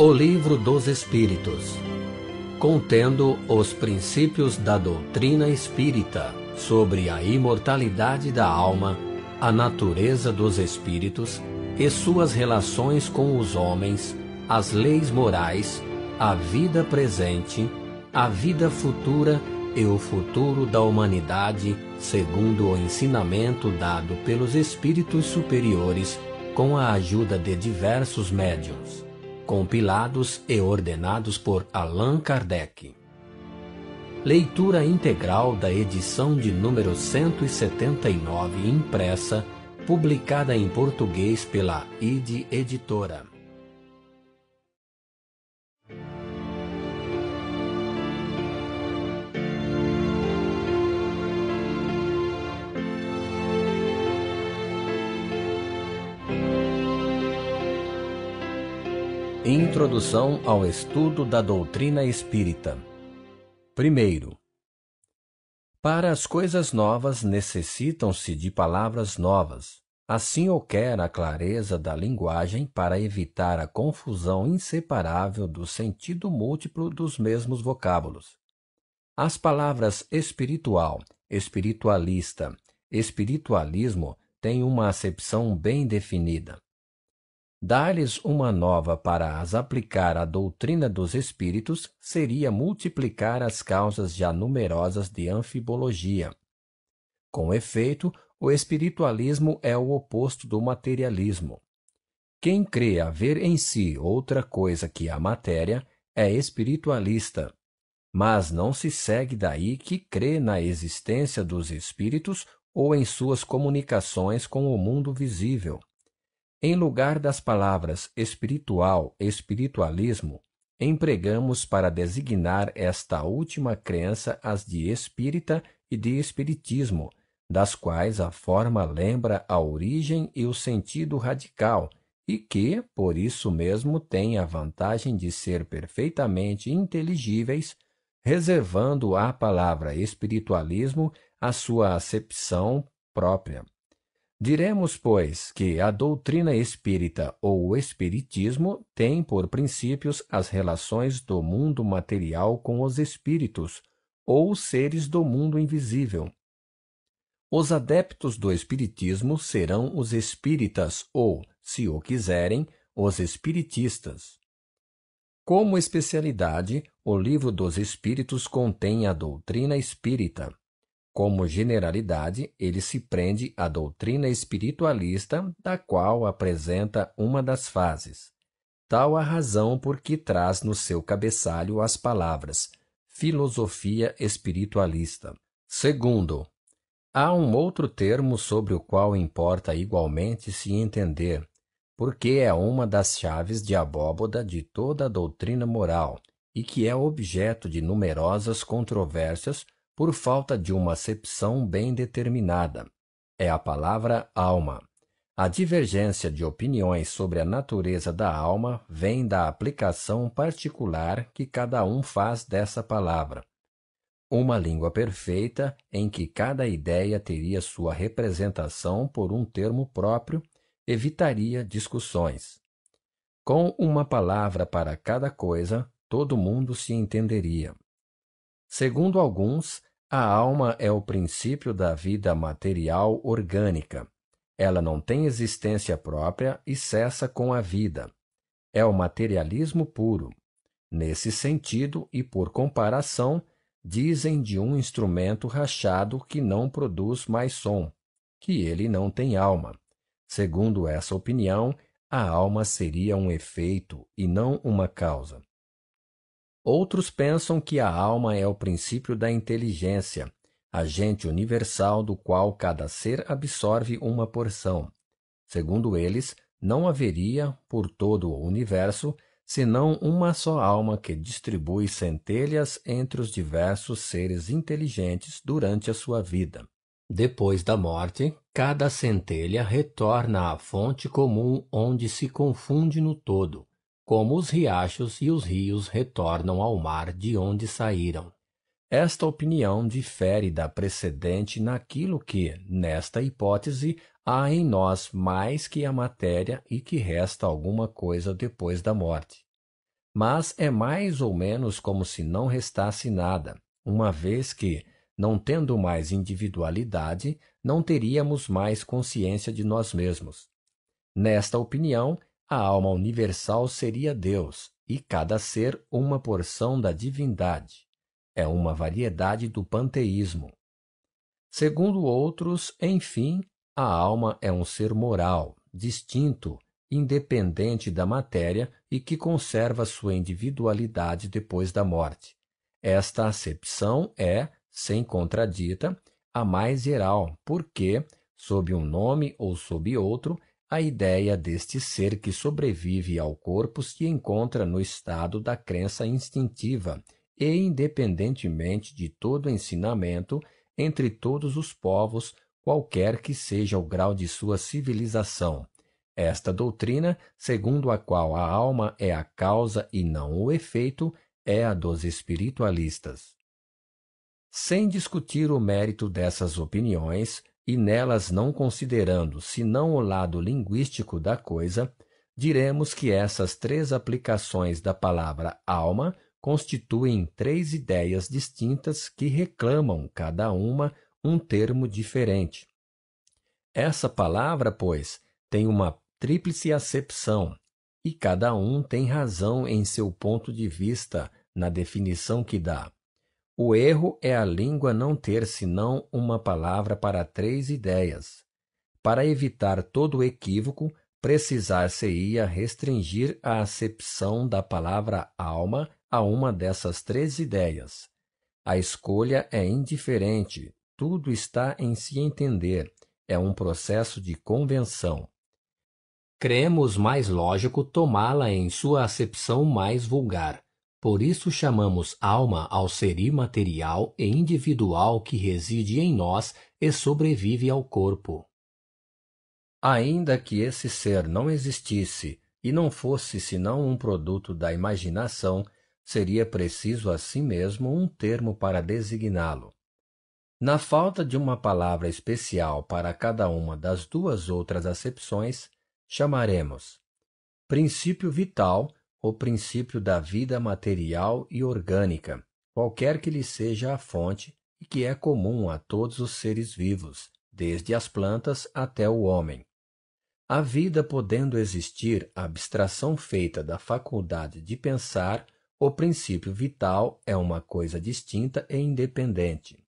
O Livro dos Espíritos, contendo os princípios da doutrina espírita sobre a imortalidade da alma, a natureza dos espíritos e suas relações com os homens, as leis morais, a vida presente, a vida futura e o futuro da humanidade, segundo o ensinamento dado pelos espíritos superiores com a ajuda de diversos médiums compilados e ordenados por Allan Kardec. Leitura integral da edição de número 179 impressa, publicada em português pela ID Editora. Introdução ao estudo da doutrina espírita. Primeiro, para as coisas novas necessitam-se de palavras novas. Assim o quer a clareza da linguagem para evitar a confusão inseparável do sentido múltiplo dos mesmos vocábulos. As palavras espiritual, espiritualista, espiritualismo têm uma acepção bem definida Dar-lhes uma nova para as aplicar à doutrina dos espíritos seria multiplicar as causas já numerosas de anfibologia. Com efeito, o espiritualismo é o oposto do materialismo. Quem crê haver em si outra coisa que a matéria é espiritualista, mas não se segue daí que crê na existência dos espíritos ou em suas comunicações com o mundo visível. Em lugar das palavras espiritual, espiritualismo, empregamos para designar esta última crença as de espírita e de espiritismo, das quais a forma lembra a origem e o sentido radical, e que, por isso mesmo, têm a vantagem de ser perfeitamente inteligíveis, reservando à palavra espiritualismo a sua acepção própria. Diremos, pois, que a doutrina espírita ou o espiritismo tem por princípios as relações do mundo material com os espíritos ou seres do mundo invisível. Os adeptos do espiritismo serão os espíritas ou, se o quiserem, os espiritistas. Como especialidade, o Livro dos Espíritos contém a doutrina espírita, como generalidade, ele se prende à doutrina espiritualista, da qual apresenta uma das fases. Tal a razão por que traz no seu cabeçalho as palavras filosofia espiritualista. Segundo, há um outro termo sobre o qual importa igualmente se entender, porque é uma das chaves de abóboda de toda a doutrina moral e que é objeto de numerosas controvérsias por falta de uma acepção bem determinada. É a palavra alma. A divergência de opiniões sobre a natureza da alma vem da aplicação particular que cada um faz dessa palavra. Uma língua perfeita em que cada ideia teria sua representação por um termo próprio evitaria discussões. Com uma palavra para cada coisa, todo mundo se entenderia. Segundo alguns, a alma é o princípio da vida material orgânica. Ela não tem existência própria e cessa com a vida. É o materialismo puro. Nesse sentido e por comparação, dizem de um instrumento rachado que não produz mais som, que ele não tem alma. Segundo essa opinião, a alma seria um efeito e não uma causa. Outros pensam que a alma é o princípio da inteligência, agente universal do qual cada ser absorve uma porção. Segundo eles, não haveria, por todo o universo, senão uma só alma que distribui centelhas entre os diversos seres inteligentes durante a sua vida. Depois da morte, cada centelha retorna à fonte comum onde se confunde no todo como os riachos e os rios retornam ao mar de onde saíram. Esta opinião difere da precedente naquilo que, nesta hipótese, há em nós mais que a matéria e que resta alguma coisa depois da morte. Mas é mais ou menos como se não restasse nada, uma vez que, não tendo mais individualidade, não teríamos mais consciência de nós mesmos. Nesta opinião, a alma universal seria Deus e cada ser uma porção da divindade. É uma variedade do panteísmo. Segundo outros, enfim, a alma é um ser moral, distinto, independente da matéria e que conserva sua individualidade depois da morte. Esta acepção é, sem contradita, a mais geral, porque, sob um nome ou sob outro, a ideia deste ser que sobrevive ao corpo se encontra no estado da crença instintiva e, independentemente de todo ensinamento, entre todos os povos, qualquer que seja o grau de sua civilização. Esta doutrina, segundo a qual a alma é a causa e não o efeito, é a dos espiritualistas. Sem discutir o mérito dessas opiniões, e nelas não considerando senão o lado linguístico da coisa, diremos que essas três aplicações da palavra alma constituem três ideias distintas que reclamam, cada uma, um termo diferente. Essa palavra, pois, tem uma tríplice acepção, e cada um tem razão em seu ponto de vista na definição que dá. O erro é a língua não ter senão uma palavra para três ideias. Para evitar todo o equívoco, precisar-se-ia restringir a acepção da palavra alma a uma dessas três ideias. A escolha é indiferente, tudo está em se entender, é um processo de convenção. Cremos mais lógico tomá-la em sua acepção mais vulgar, por isso chamamos alma ao ser imaterial e individual que reside em nós e sobrevive ao corpo. Ainda que esse ser não existisse e não fosse senão um produto da imaginação, seria preciso assim mesmo um termo para designá-lo. Na falta de uma palavra especial para cada uma das duas outras acepções, chamaremos princípio vital o princípio da vida material e orgânica, qualquer que lhe seja a fonte e que é comum a todos os seres vivos, desde as plantas até o homem. A vida podendo existir abstração feita da faculdade de pensar, o princípio vital é uma coisa distinta e independente.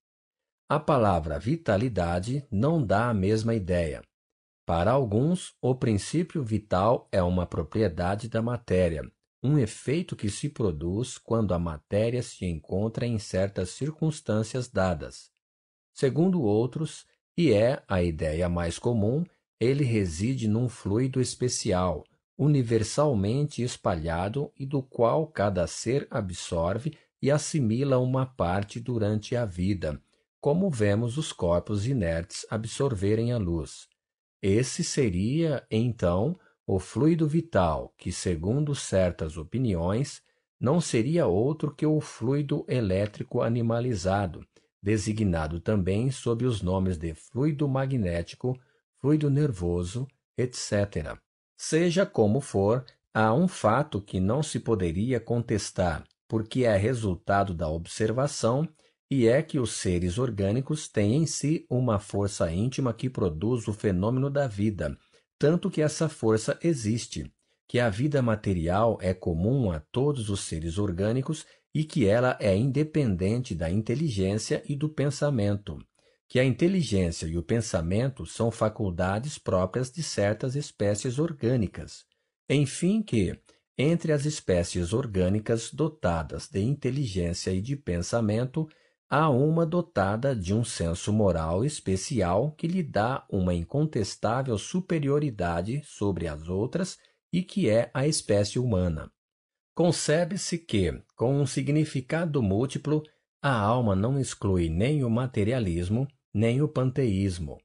A palavra vitalidade não dá a mesma ideia. Para alguns, o princípio vital é uma propriedade da matéria, um efeito que se produz quando a matéria se encontra em certas circunstâncias dadas. Segundo outros, e é a ideia mais comum, ele reside num fluido especial, universalmente espalhado e do qual cada ser absorve e assimila uma parte durante a vida, como vemos os corpos inertes absorverem a luz. Esse seria, então, o fluido vital, que, segundo certas opiniões, não seria outro que o fluido elétrico animalizado, designado também sob os nomes de fluido magnético, fluido nervoso, etc. Seja como for, há um fato que não se poderia contestar, porque é resultado da observação, e é que os seres orgânicos têm em si uma força íntima que produz o fenômeno da vida tanto que essa força existe, que a vida material é comum a todos os seres orgânicos e que ela é independente da inteligência e do pensamento, que a inteligência e o pensamento são faculdades próprias de certas espécies orgânicas. Enfim, que, entre as espécies orgânicas dotadas de inteligência e de pensamento, Há uma dotada de um senso moral especial que lhe dá uma incontestável superioridade sobre as outras e que é a espécie humana. Concebe-se que, com um significado múltiplo, a alma não exclui nem o materialismo, nem o panteísmo.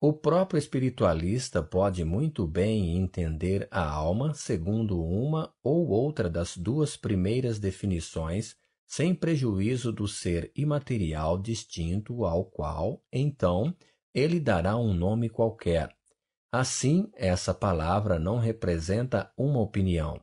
O próprio espiritualista pode muito bem entender a alma segundo uma ou outra das duas primeiras definições sem prejuízo do ser imaterial distinto ao qual, então, ele dará um nome qualquer. Assim, essa palavra não representa uma opinião.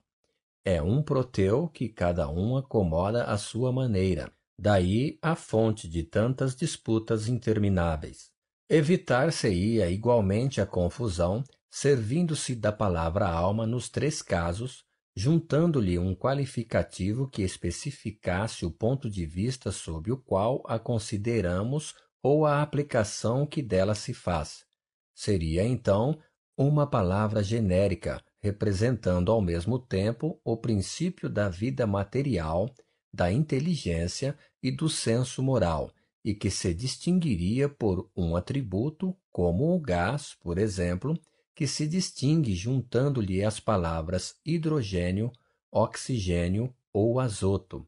É um proteu que cada um acomoda à sua maneira. Daí a fonte de tantas disputas intermináveis. Evitar-se-ia igualmente a confusão, servindo-se da palavra alma nos três casos, juntando-lhe um qualificativo que especificasse o ponto de vista sob o qual a consideramos ou a aplicação que dela se faz. Seria, então, uma palavra genérica, representando ao mesmo tempo o princípio da vida material, da inteligência e do senso moral, e que se distinguiria por um atributo, como o gás, por exemplo, que se distingue juntando-lhe as palavras hidrogênio, oxigênio ou azoto.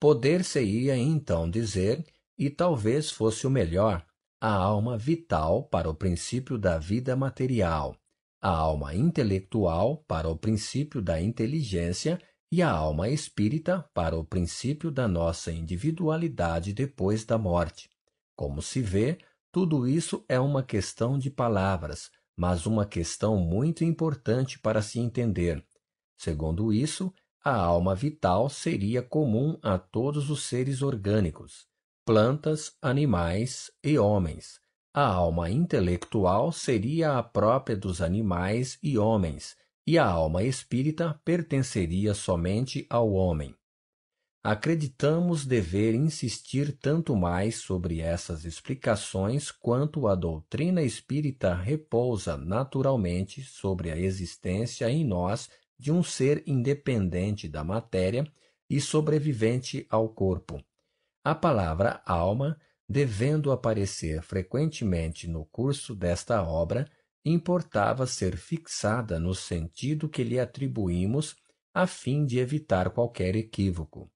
Poder-se-ia então dizer, e talvez fosse o melhor, a alma vital para o princípio da vida material, a alma intelectual para o princípio da inteligência e a alma espírita para o princípio da nossa individualidade depois da morte. Como se vê, tudo isso é uma questão de palavras, mas uma questão muito importante para se entender. Segundo isso, a alma vital seria comum a todos os seres orgânicos, plantas, animais e homens. A alma intelectual seria a própria dos animais e homens, e a alma espírita pertenceria somente ao homem acreditamos dever insistir tanto mais sobre essas explicações quanto a doutrina espírita repousa naturalmente sobre a existência em nós de um ser independente da matéria e sobrevivente ao corpo. A palavra alma, devendo aparecer frequentemente no curso desta obra, importava ser fixada no sentido que lhe atribuímos, a fim de evitar qualquer equívoco.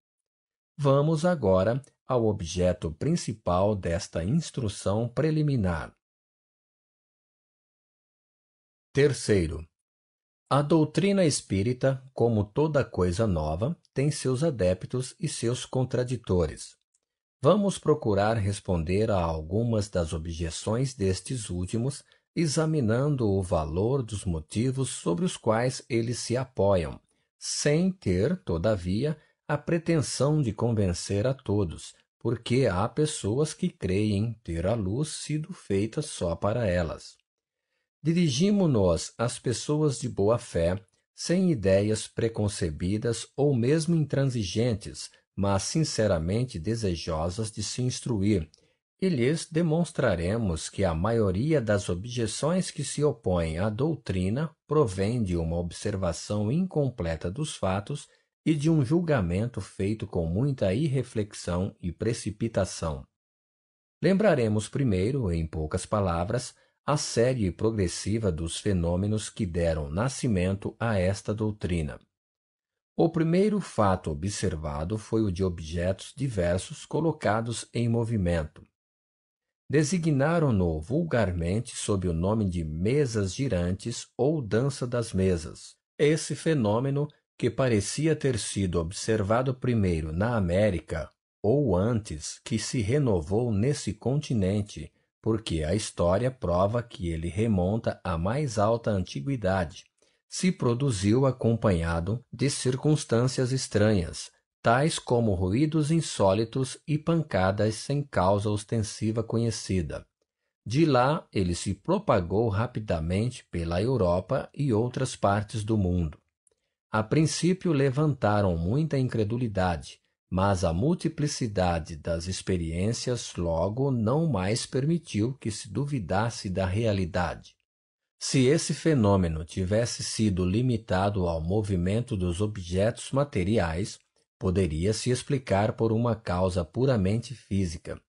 Vamos agora ao objeto principal desta instrução preliminar. Terceiro, a doutrina espírita, como toda coisa nova, tem seus adeptos e seus contraditores. Vamos procurar responder a algumas das objeções destes últimos, examinando o valor dos motivos sobre os quais eles se apoiam, sem ter, todavia, a pretensão de convencer a todos, porque há pessoas que creem ter a luz sido feita só para elas. Dirigimo-nos às pessoas de boa fé, sem ideias preconcebidas ou mesmo intransigentes, mas sinceramente desejosas de se instruir, e lhes demonstraremos que a maioria das objeções que se opõem à doutrina provém de uma observação incompleta dos fatos e de um julgamento feito com muita irreflexão e precipitação. Lembraremos primeiro, em poucas palavras, a série progressiva dos fenômenos que deram nascimento a esta doutrina. O primeiro fato observado foi o de objetos diversos colocados em movimento. Designaram-no vulgarmente sob o nome de mesas girantes ou dança das mesas. Esse fenômeno que parecia ter sido observado primeiro na América, ou antes que se renovou nesse continente, porque a história prova que ele remonta à mais alta antiguidade, se produziu acompanhado de circunstâncias estranhas, tais como ruídos insólitos e pancadas sem causa ostensiva conhecida. De lá, ele se propagou rapidamente pela Europa e outras partes do mundo. A princípio levantaram muita incredulidade, mas a multiplicidade das experiências logo não mais permitiu que se duvidasse da realidade. Se esse fenômeno tivesse sido limitado ao movimento dos objetos materiais, poderia se explicar por uma causa puramente física.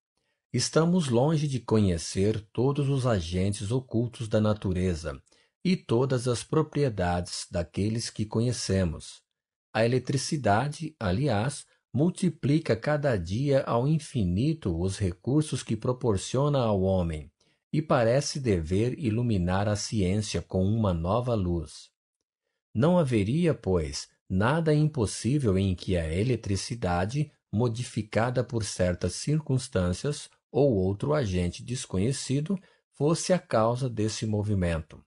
Estamos longe de conhecer todos os agentes ocultos da natureza, e todas as propriedades daqueles que conhecemos. A eletricidade, aliás, multiplica cada dia ao infinito os recursos que proporciona ao homem e parece dever iluminar a ciência com uma nova luz. Não haveria, pois, nada impossível em que a eletricidade, modificada por certas circunstâncias ou outro agente desconhecido, fosse a causa desse movimento.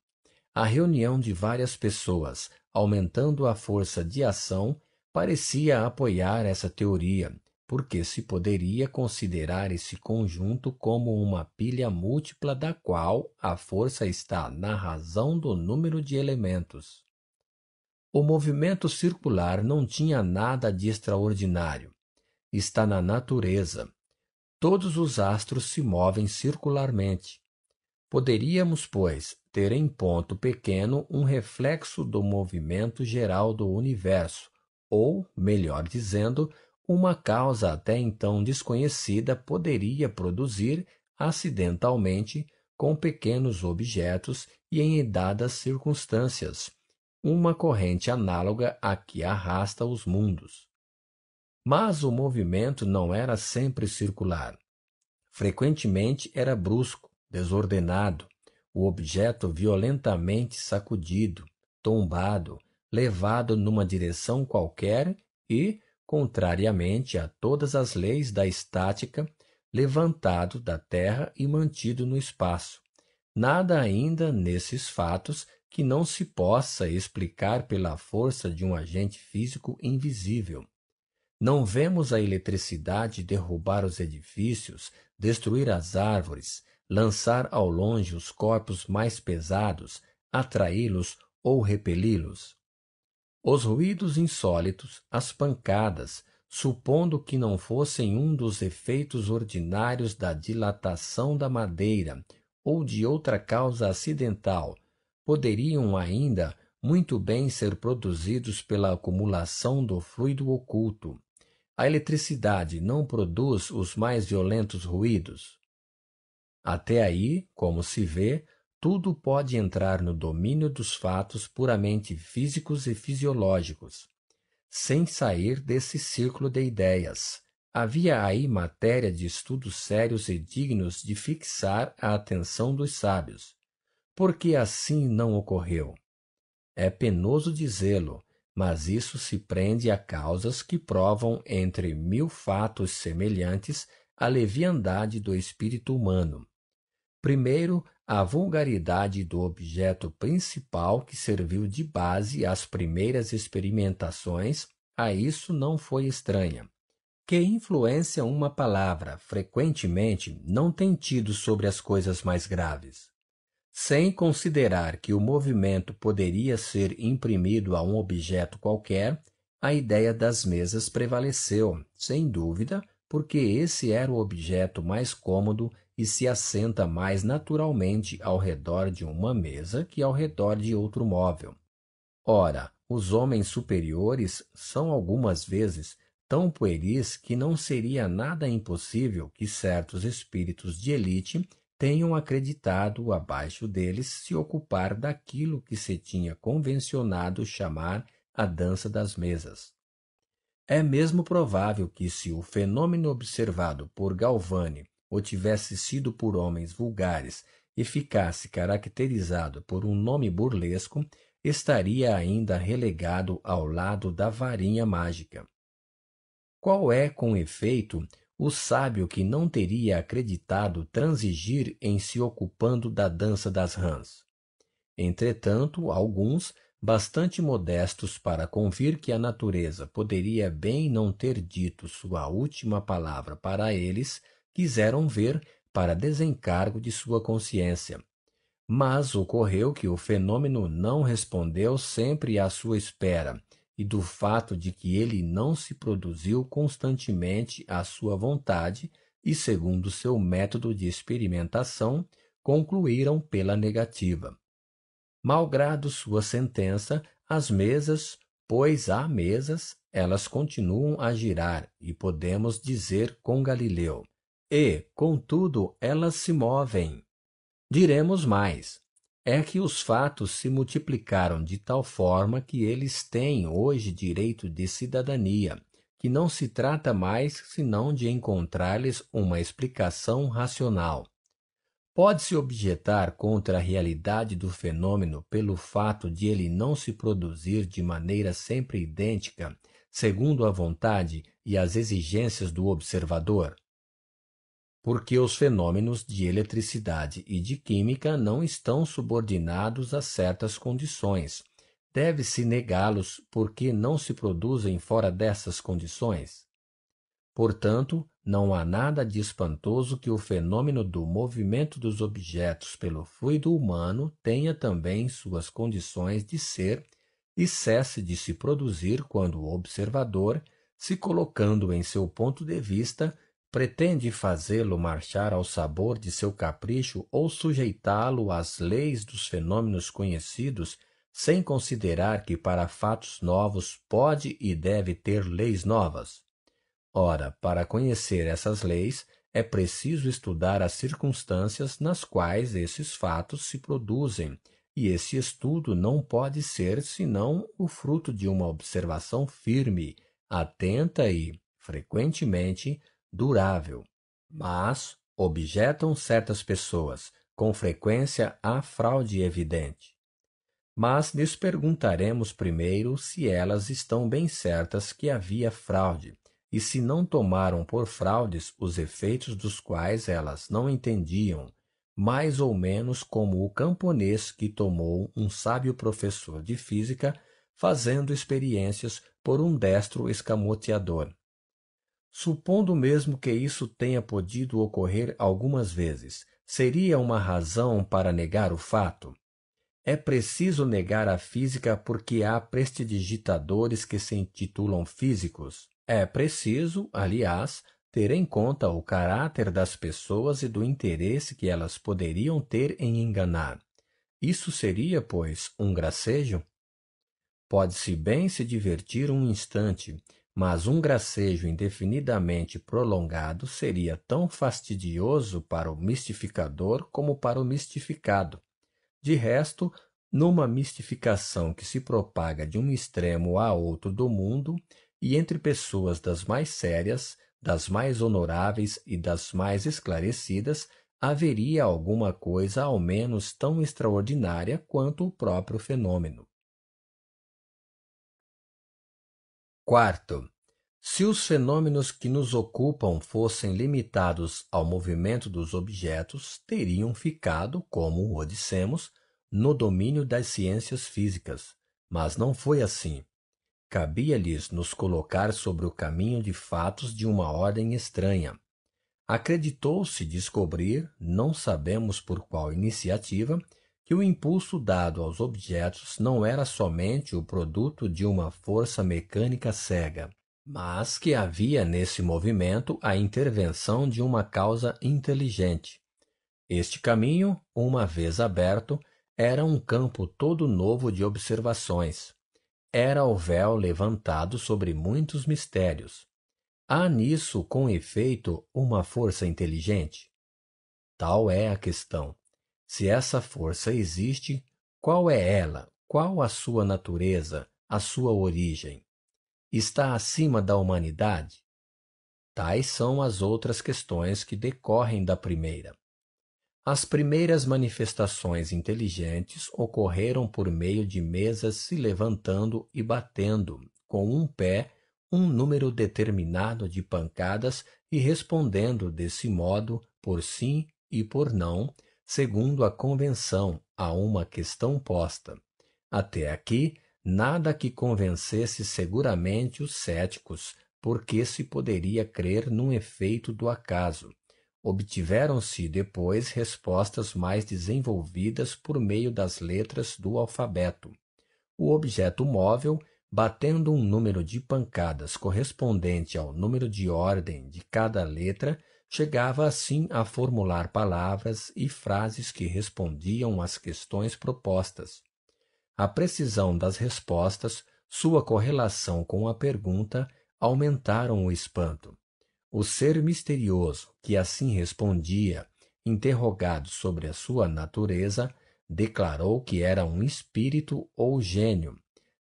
A reunião de várias pessoas, aumentando a força de ação, parecia apoiar essa teoria, porque se poderia considerar esse conjunto como uma pilha múltipla da qual a força está na razão do número de elementos. O movimento circular não tinha nada de extraordinário. Está na natureza. Todos os astros se movem circularmente. Poderíamos, pois, ter em ponto pequeno um reflexo do movimento geral do universo, ou, melhor dizendo, uma causa até então desconhecida poderia produzir, acidentalmente, com pequenos objetos e em dadas circunstâncias, uma corrente análoga à que arrasta os mundos. Mas o movimento não era sempre circular. Frequentemente era brusco, desordenado, o objeto violentamente sacudido, tombado, levado numa direção qualquer e, contrariamente a todas as leis da estática, levantado da terra e mantido no espaço. Nada ainda nesses fatos que não se possa explicar pela força de um agente físico invisível. Não vemos a eletricidade derrubar os edifícios, destruir as árvores, lançar ao longe os corpos mais pesados, atraí-los ou repeli-los. Os ruídos insólitos, as pancadas, supondo que não fossem um dos efeitos ordinários da dilatação da madeira ou de outra causa acidental, poderiam ainda muito bem ser produzidos pela acumulação do fluido oculto. A eletricidade não produz os mais violentos ruídos. Até aí, como se vê, tudo pode entrar no domínio dos fatos puramente físicos e fisiológicos, sem sair desse círculo de ideias. Havia aí matéria de estudos sérios e dignos de fixar a atenção dos sábios. Porque assim não ocorreu. É penoso dizê-lo, mas isso se prende a causas que provam entre mil fatos semelhantes a leviandade do espírito humano Primeiro, a vulgaridade do objeto principal que serviu de base às primeiras experimentações, a isso não foi estranha. Que influência uma palavra, frequentemente, não tem tido sobre as coisas mais graves? Sem considerar que o movimento poderia ser imprimido a um objeto qualquer, a ideia das mesas prevaleceu, sem dúvida, porque esse era o objeto mais cômodo e se assenta mais naturalmente ao redor de uma mesa que ao redor de outro móvel. Ora, os homens superiores são algumas vezes tão pueris que não seria nada impossível que certos espíritos de elite tenham acreditado abaixo deles se ocupar daquilo que se tinha convencionado chamar a dança das mesas. É mesmo provável que, se o fenômeno observado por Galvani ou tivesse sido por homens vulgares e ficasse caracterizado por um nome burlesco, estaria ainda relegado ao lado da varinha mágica. Qual é, com efeito, o sábio que não teria acreditado transigir em se ocupando da dança das rãs? Entretanto, alguns, bastante modestos para convir que a natureza poderia bem não ter dito sua última palavra para eles, quiseram ver para desencargo de sua consciência. Mas ocorreu que o fenômeno não respondeu sempre à sua espera, e do fato de que ele não se produziu constantemente à sua vontade e segundo seu método de experimentação, concluíram pela negativa. Malgrado sua sentença, as mesas, pois há mesas, elas continuam a girar, e podemos dizer com Galileu: e, contudo, elas se movem. Diremos mais: é que os fatos se multiplicaram de tal forma que eles têm hoje direito de cidadania, que não se trata mais senão de encontrar-lhes uma explicação racional. Pode-se objetar contra a realidade do fenômeno pelo fato de ele não se produzir de maneira sempre idêntica, segundo a vontade e as exigências do observador? porque os fenômenos de eletricidade e de química não estão subordinados a certas condições. Deve-se negá-los porque não se produzem fora dessas condições. Portanto, não há nada de espantoso que o fenômeno do movimento dos objetos pelo fluido humano tenha também suas condições de ser e cesse de se produzir quando o observador, se colocando em seu ponto de vista, pretende fazê-lo marchar ao sabor de seu capricho ou sujeitá-lo às leis dos fenômenos conhecidos, sem considerar que para fatos novos pode e deve ter leis novas. Ora, para conhecer essas leis, é preciso estudar as circunstâncias nas quais esses fatos se produzem, e esse estudo não pode ser senão o fruto de uma observação firme, atenta e, frequentemente, durável, mas objetam certas pessoas, com frequência a fraude evidente. Mas lhes perguntaremos primeiro se elas estão bem certas que havia fraude, e se não tomaram por fraudes os efeitos dos quais elas não entendiam, mais ou menos como o camponês que tomou um sábio professor de física fazendo experiências por um destro escamoteador. Supondo mesmo que isso tenha podido ocorrer algumas vezes, seria uma razão para negar o fato? É preciso negar a física porque há prestidigitadores que se intitulam físicos. É preciso, aliás, ter em conta o caráter das pessoas e do interesse que elas poderiam ter em enganar. Isso seria, pois, um gracejo? Pode-se bem se divertir um instante, mas um gracejo indefinidamente prolongado seria tão fastidioso para o mistificador como para o mistificado. De resto, numa mistificação que se propaga de um extremo a outro do mundo e entre pessoas das mais sérias, das mais honoráveis e das mais esclarecidas, haveria alguma coisa ao menos tão extraordinária quanto o próprio fenômeno. Quarto, se os fenômenos que nos ocupam fossem limitados ao movimento dos objetos, teriam ficado, como o dissemos, no domínio das ciências físicas. Mas não foi assim. Cabia-lhes nos colocar sobre o caminho de fatos de uma ordem estranha. Acreditou-se descobrir, não sabemos por qual iniciativa, que o impulso dado aos objetos não era somente o produto de uma força mecânica cega, mas que havia nesse movimento a intervenção de uma causa inteligente. Este caminho, uma vez aberto, era um campo todo novo de observações. Era o véu levantado sobre muitos mistérios. Há nisso, com efeito, uma força inteligente? Tal é a questão. Se essa força existe, qual é ela? Qual a sua natureza, a sua origem? Está acima da humanidade? Tais são as outras questões que decorrem da primeira. As primeiras manifestações inteligentes ocorreram por meio de mesas se levantando e batendo, com um pé, um número determinado de pancadas e respondendo desse modo por sim e por não, segundo a convenção, a uma questão posta. Até aqui, nada que convencesse seguramente os céticos, porque se poderia crer num efeito do acaso. Obtiveram-se depois respostas mais desenvolvidas por meio das letras do alfabeto. O objeto móvel, batendo um número de pancadas correspondente ao número de ordem de cada letra, chegava assim a formular palavras e frases que respondiam às questões propostas. A precisão das respostas, sua correlação com a pergunta, aumentaram o espanto. O ser misterioso que assim respondia, interrogado sobre a sua natureza, declarou que era um espírito ou gênio.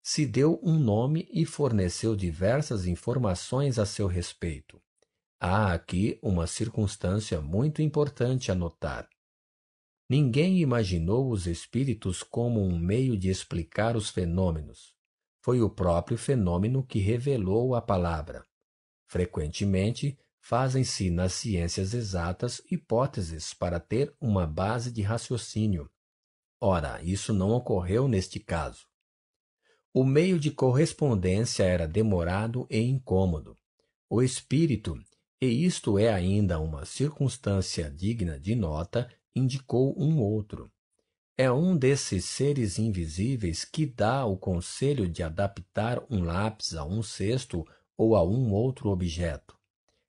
Se deu um nome e forneceu diversas informações a seu respeito. Há aqui uma circunstância muito importante a notar. Ninguém imaginou os espíritos como um meio de explicar os fenômenos. Foi o próprio fenômeno que revelou a palavra. Frequentemente, fazem-se nas ciências exatas hipóteses para ter uma base de raciocínio. Ora, isso não ocorreu neste caso. O meio de correspondência era demorado e incômodo. O espírito, e isto é ainda uma circunstância digna de nota, indicou um outro. É um desses seres invisíveis que dá o conselho de adaptar um lápis a um cesto ou a um outro objeto.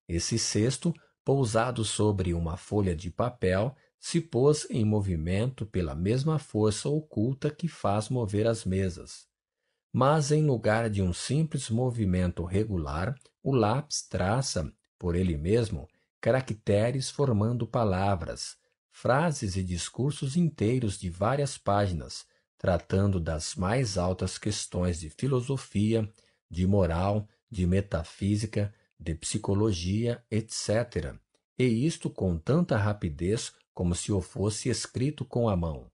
Esse cesto, pousado sobre uma folha de papel, se pôs em movimento pela mesma força oculta que faz mover as mesas. Mas, em lugar de um simples movimento regular, o lápis traça por ele mesmo, caracteres formando palavras, frases e discursos inteiros de várias páginas, tratando das mais altas questões de filosofia, de moral, de metafísica, de psicologia, etc. E isto com tanta rapidez como se o fosse escrito com a mão.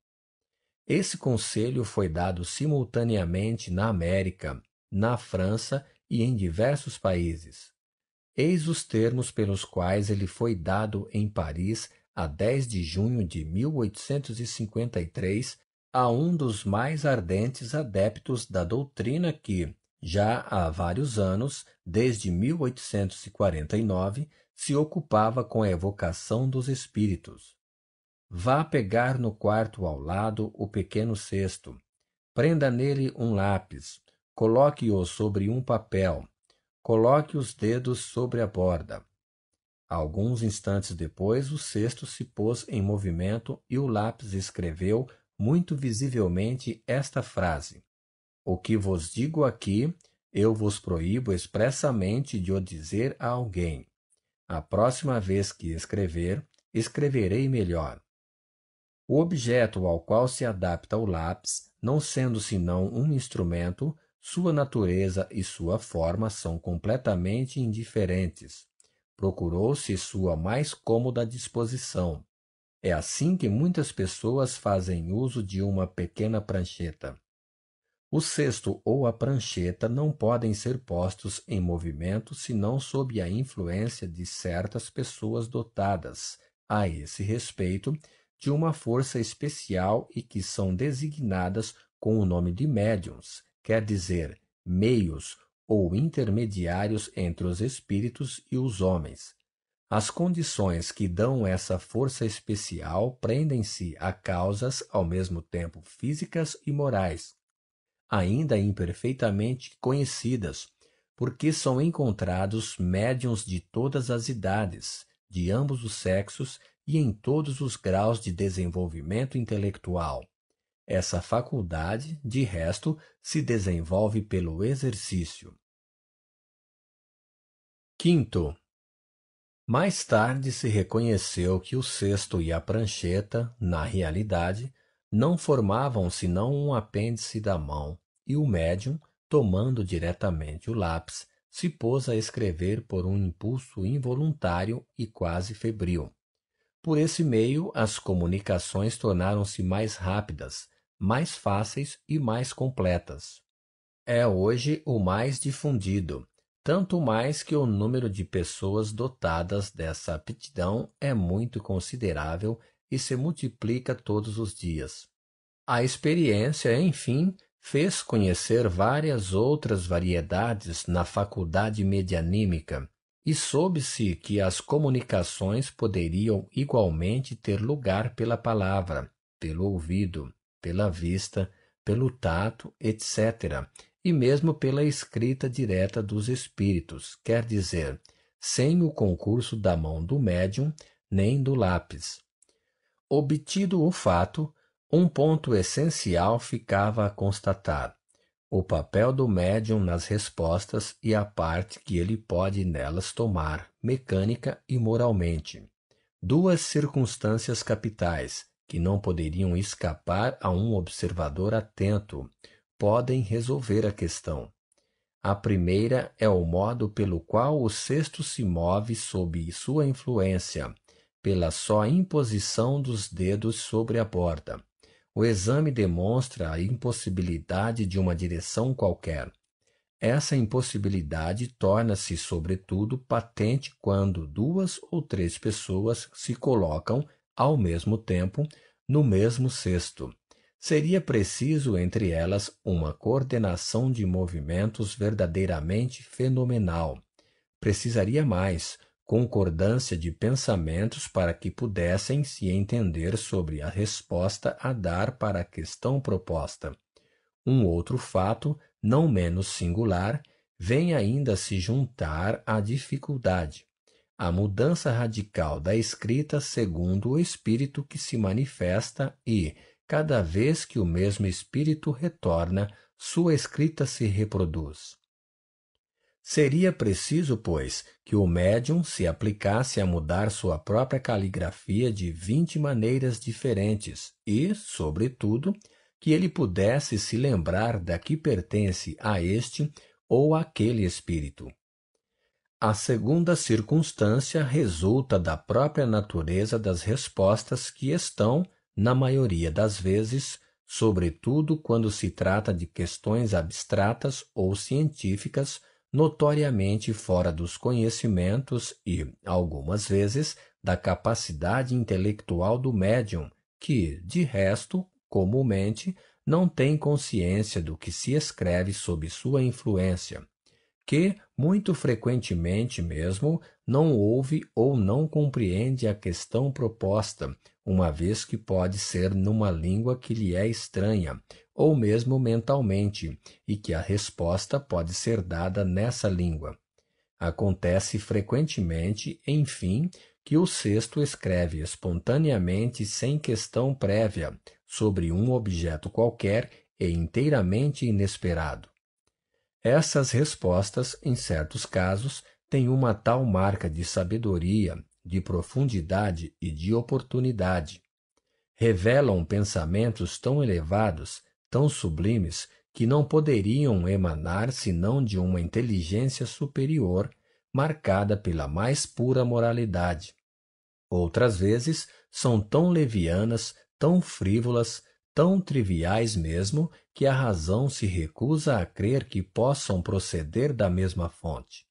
Esse conselho foi dado simultaneamente na América, na França e em diversos países. Eis os termos pelos quais ele foi dado em Paris a 10 de junho de 1853 a um dos mais ardentes adeptos da doutrina que, já há vários anos, desde 1849, se ocupava com a evocação dos espíritos. Vá pegar no quarto ao lado o pequeno cesto. Prenda nele um lápis. Coloque-o sobre um papel Coloque os dedos sobre a borda. Alguns instantes depois, o cesto se pôs em movimento e o lápis escreveu, muito visivelmente, esta frase: O que vos digo aqui, eu vos proíbo expressamente de o dizer a alguém. A próxima vez que escrever, escreverei melhor. O objeto ao qual se adapta o lápis, não sendo senão um instrumento, sua natureza e sua forma são completamente indiferentes. Procurou-se sua mais cômoda disposição. É assim que muitas pessoas fazem uso de uma pequena prancheta. O cesto ou a prancheta não podem ser postos em movimento senão sob a influência de certas pessoas dotadas, a esse respeito, de uma força especial e que são designadas com o nome de médiums quer dizer meios ou intermediários entre os espíritos e os homens. As condições que dão essa força especial prendem-se a causas ao mesmo tempo físicas e morais, ainda imperfeitamente conhecidas, porque são encontrados médiums de todas as idades, de ambos os sexos e em todos os graus de desenvolvimento intelectual. Essa faculdade, de resto, se desenvolve pelo exercício. Quinto. Mais tarde se reconheceu que o cesto e a prancheta, na realidade, não formavam senão um apêndice da mão, e o médium, tomando diretamente o lápis, se pôs a escrever por um impulso involuntário e quase febril. Por esse meio, as comunicações tornaram-se mais rápidas, mais fáceis e mais completas. É hoje o mais difundido, tanto mais que o número de pessoas dotadas dessa aptidão é muito considerável e se multiplica todos os dias. A experiência, enfim, fez conhecer várias outras variedades na faculdade medianímica e soube-se que as comunicações poderiam igualmente ter lugar pela palavra, pelo ouvido, pela vista, pelo tato, etc., e mesmo pela escrita direta dos espíritos, quer dizer, sem o concurso da mão do médium nem do lápis. Obtido o fato, um ponto essencial ficava a constatar: o papel do médium nas respostas e a parte que ele pode nelas tomar, mecânica e moralmente. Duas circunstâncias capitais, que não poderiam escapar a um observador atento, podem resolver a questão. A primeira é o modo pelo qual o cesto se move sob sua influência, pela só imposição dos dedos sobre a borda. O exame demonstra a impossibilidade de uma direção qualquer. Essa impossibilidade torna-se, sobretudo, patente quando duas ou três pessoas se colocam ao mesmo tempo, no mesmo cesto. Seria preciso entre elas uma coordenação de movimentos verdadeiramente fenomenal. Precisaria mais concordância de pensamentos para que pudessem se entender sobre a resposta a dar para a questão proposta. Um outro fato, não menos singular, vem ainda se juntar à dificuldade a mudança radical da escrita segundo o espírito que se manifesta e, cada vez que o mesmo espírito retorna, sua escrita se reproduz. Seria preciso, pois, que o médium se aplicasse a mudar sua própria caligrafia de vinte maneiras diferentes e, sobretudo, que ele pudesse se lembrar da que pertence a este ou aquele espírito. A segunda circunstância resulta da própria natureza das respostas que estão, na maioria das vezes, sobretudo quando se trata de questões abstratas ou científicas, notoriamente fora dos conhecimentos e, algumas vezes, da capacidade intelectual do médium, que, de resto, comumente, não tem consciência do que se escreve sob sua influência que, muito frequentemente mesmo, não ouve ou não compreende a questão proposta, uma vez que pode ser numa língua que lhe é estranha, ou mesmo mentalmente, e que a resposta pode ser dada nessa língua. Acontece frequentemente, enfim, que o sexto escreve espontaneamente sem questão prévia sobre um objeto qualquer e inteiramente inesperado. Essas respostas, em certos casos, têm uma tal marca de sabedoria, de profundidade e de oportunidade. Revelam pensamentos tão elevados, tão sublimes, que não poderiam emanar senão de uma inteligência superior, marcada pela mais pura moralidade. Outras vezes são tão levianas, tão frívolas, tão triviais mesmo que a razão se recusa a crer que possam proceder da mesma fonte.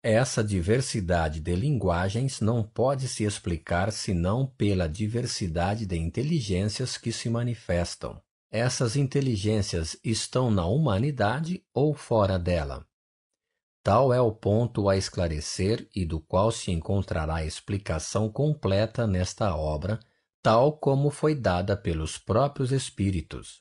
Essa diversidade de linguagens não pode se explicar senão pela diversidade de inteligências que se manifestam. Essas inteligências estão na humanidade ou fora dela. Tal é o ponto a esclarecer e do qual se encontrará explicação completa nesta obra, tal como foi dada pelos próprios Espíritos.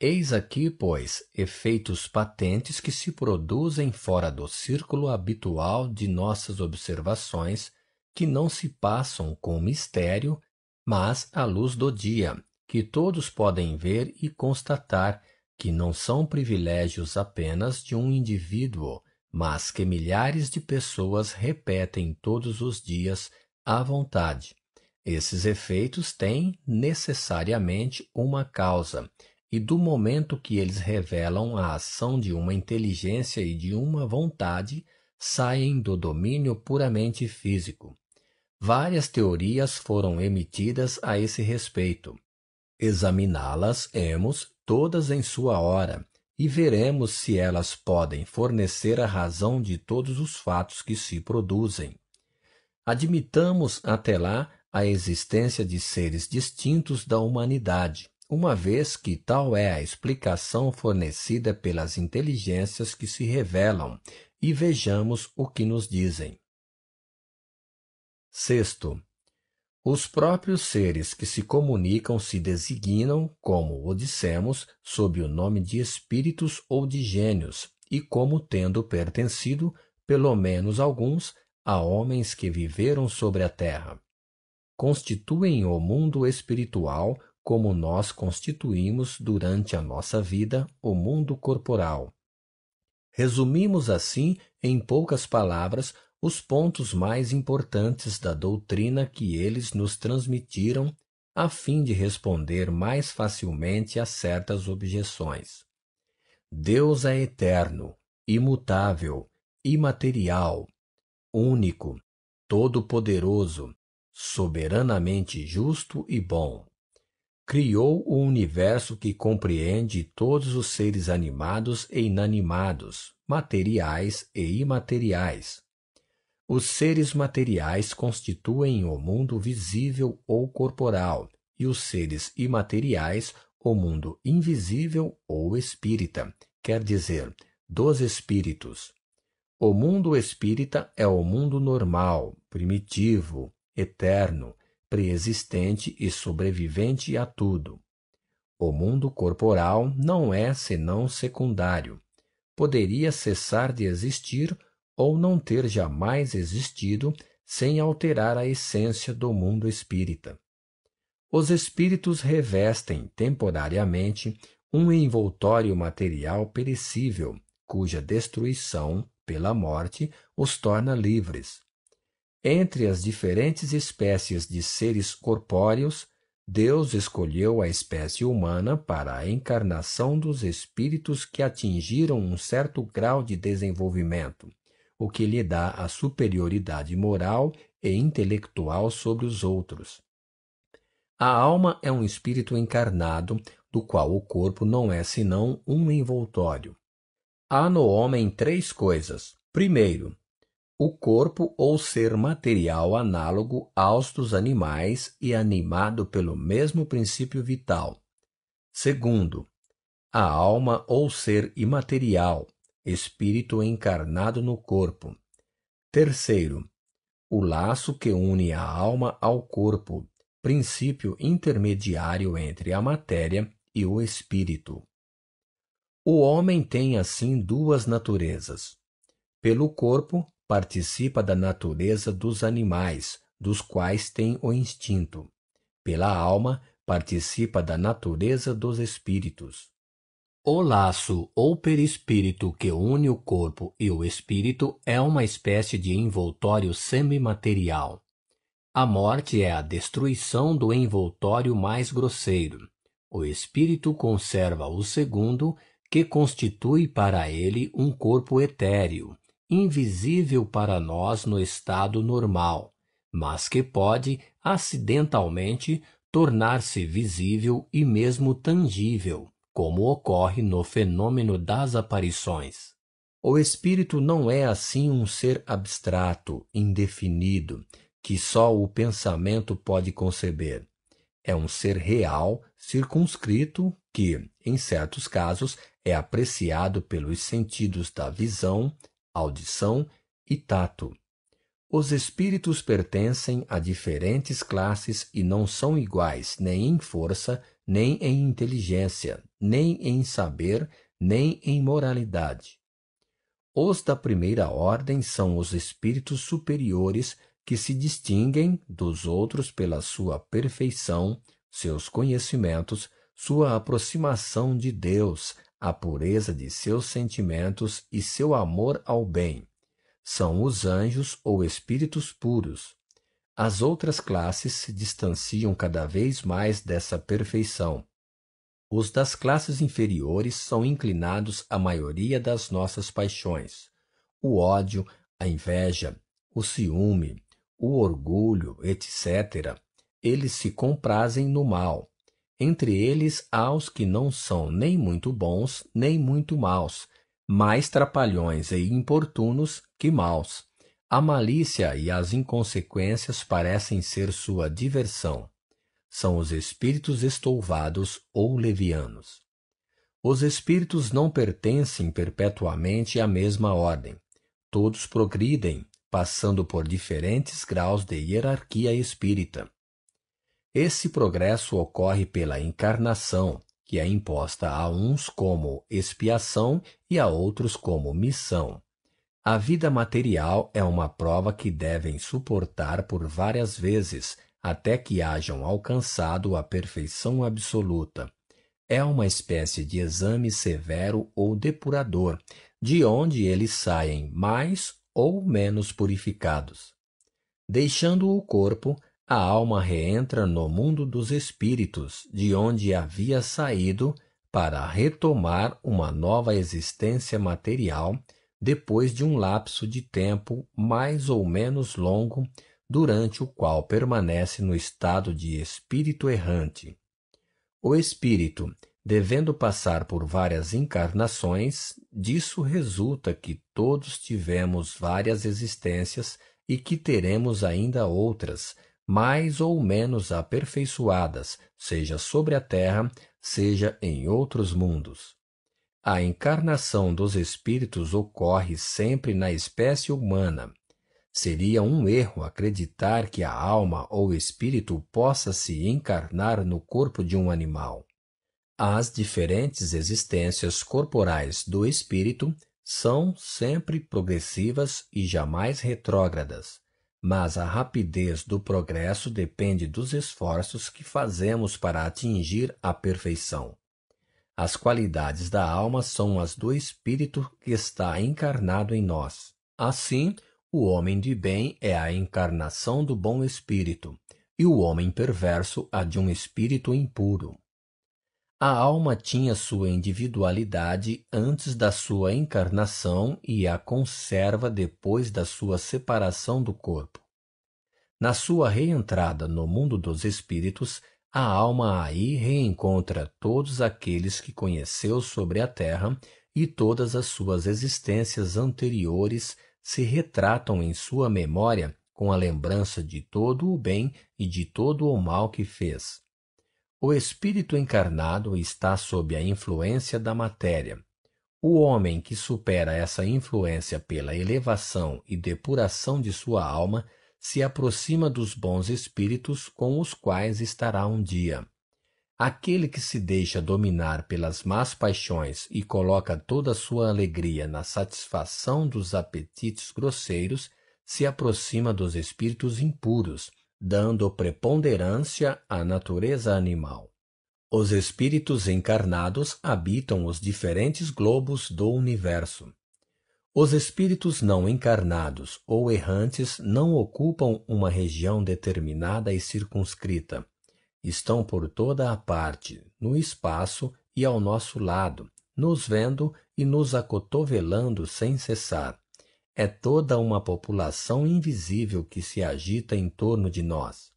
Eis aqui, pois, efeitos patentes que se produzem fora do círculo habitual de nossas observações, que não se passam com mistério, mas à luz do dia, que todos podem ver e constatar que não são privilégios apenas de um indivíduo, mas que milhares de pessoas repetem todos os dias à vontade, esses efeitos têm necessariamente uma causa, e do momento que eles revelam a ação de uma inteligência e de uma vontade, saem do domínio puramente físico. Várias teorias foram emitidas a esse respeito. Examiná-las hemos todas em sua hora, e veremos se elas podem fornecer a razão de todos os fatos que se produzem. Admitamos até lá a existência de seres distintos da humanidade, uma vez que tal é a explicação fornecida pelas inteligências que se revelam, e vejamos o que nos dizem. Sexto, os próprios seres que se comunicam se designam, como o dissemos, sob o nome de espíritos ou de gênios, e como tendo pertencido, pelo menos alguns, a homens que viveram sobre a terra constituem o mundo espiritual como nós constituímos durante a nossa vida o mundo corporal. Resumimos assim, em poucas palavras, os pontos mais importantes da doutrina que eles nos transmitiram, a fim de responder mais facilmente a certas objeções. Deus é eterno, imutável, imaterial, único, todo-poderoso, soberanamente justo e bom. Criou o universo que compreende todos os seres animados e inanimados, materiais e imateriais. Os seres materiais constituem o mundo visível ou corporal, e os seres imateriais o mundo invisível ou espírita, quer dizer, dos espíritos. O mundo espírita é o mundo normal, primitivo, eterno, preexistente e sobrevivente a tudo. O mundo corporal não é senão secundário. Poderia cessar de existir ou não ter jamais existido sem alterar a essência do mundo espírita. Os espíritos revestem temporariamente um envoltório material perecível, cuja destruição, pela morte, os torna livres. Entre as diferentes espécies de seres corpóreos, Deus escolheu a espécie humana para a encarnação dos espíritos que atingiram um certo grau de desenvolvimento, o que lhe dá a superioridade moral e intelectual sobre os outros. A alma é um espírito encarnado, do qual o corpo não é senão um envoltório. Há no homem três coisas. Primeiro, o corpo ou ser material análogo aos dos animais e animado pelo mesmo princípio vital. Segundo, a alma ou ser imaterial, espírito encarnado no corpo. Terceiro, o laço que une a alma ao corpo, princípio intermediário entre a matéria e o espírito. O homem tem assim duas naturezas. Pelo corpo, participa da natureza dos animais, dos quais tem o instinto. Pela alma, participa da natureza dos espíritos. O laço ou perispírito que une o corpo e o espírito é uma espécie de envoltório semimaterial. A morte é a destruição do envoltório mais grosseiro. O espírito conserva o segundo, que constitui para ele um corpo etéreo, invisível para nós no estado normal, mas que pode, acidentalmente, tornar-se visível e mesmo tangível, como ocorre no fenômeno das aparições. O espírito não é assim um ser abstrato, indefinido, que só o pensamento pode conceber. É um ser real, circunscrito, que, em certos casos, é apreciado pelos sentidos da visão, audição e tato. Os espíritos pertencem a diferentes classes e não são iguais nem em força, nem em inteligência, nem em saber, nem em moralidade. Os da primeira ordem são os espíritos superiores que se distinguem dos outros pela sua perfeição, seus conhecimentos, sua aproximação de Deus, a pureza de seus sentimentos e seu amor ao bem. São os anjos ou espíritos puros. As outras classes se distanciam cada vez mais dessa perfeição. Os das classes inferiores são inclinados à maioria das nossas paixões: o ódio, a inveja, o ciúme, o orgulho, etc. Eles se comprazem no mal, entre eles há os que não são nem muito bons, nem muito maus, mais trapalhões e importunos que maus. A malícia e as inconsequências parecem ser sua diversão. São os espíritos estouvados ou levianos. Os espíritos não pertencem perpetuamente à mesma ordem. Todos progridem, passando por diferentes graus de hierarquia espírita. Esse progresso ocorre pela encarnação, que é imposta a uns como expiação e a outros como missão. A vida material é uma prova que devem suportar por várias vezes, até que hajam alcançado a perfeição absoluta. É uma espécie de exame severo ou depurador, de onde eles saem mais ou menos purificados. Deixando o corpo, a alma reentra no mundo dos espíritos, de onde havia saído, para retomar uma nova existência material depois de um lapso de tempo mais ou menos longo, durante o qual permanece no estado de espírito errante. O espírito, devendo passar por várias encarnações, disso resulta que todos tivemos várias existências e que teremos ainda outras, mais ou menos aperfeiçoadas, seja sobre a terra, seja em outros mundos. A encarnação dos espíritos ocorre sempre na espécie humana. Seria um erro acreditar que a alma ou espírito possa se encarnar no corpo de um animal. As diferentes existências corporais do espírito são sempre progressivas e jamais retrógradas mas a rapidez do progresso depende dos esforços que fazemos para atingir a perfeição. As qualidades da alma são as do espírito que está encarnado em nós. Assim, o homem de bem é a encarnação do bom espírito, e o homem perverso a de um espírito impuro. A alma tinha sua individualidade antes da sua encarnação e a conserva depois da sua separação do corpo. Na sua reentrada no mundo dos espíritos, a alma aí reencontra todos aqueles que conheceu sobre a terra e todas as suas existências anteriores se retratam em sua memória com a lembrança de todo o bem e de todo o mal que fez. O espírito encarnado está sob a influência da matéria. O homem que supera essa influência pela elevação e depuração de sua alma se aproxima dos bons espíritos com os quais estará um dia. Aquele que se deixa dominar pelas más paixões e coloca toda sua alegria na satisfação dos apetites grosseiros se aproxima dos espíritos impuros dando preponderância à natureza animal. Os espíritos encarnados habitam os diferentes globos do universo. Os espíritos não encarnados ou errantes não ocupam uma região determinada e circunscrita. Estão por toda a parte, no espaço e ao nosso lado, nos vendo e nos acotovelando sem cessar é toda uma população invisível que se agita em torno de nós.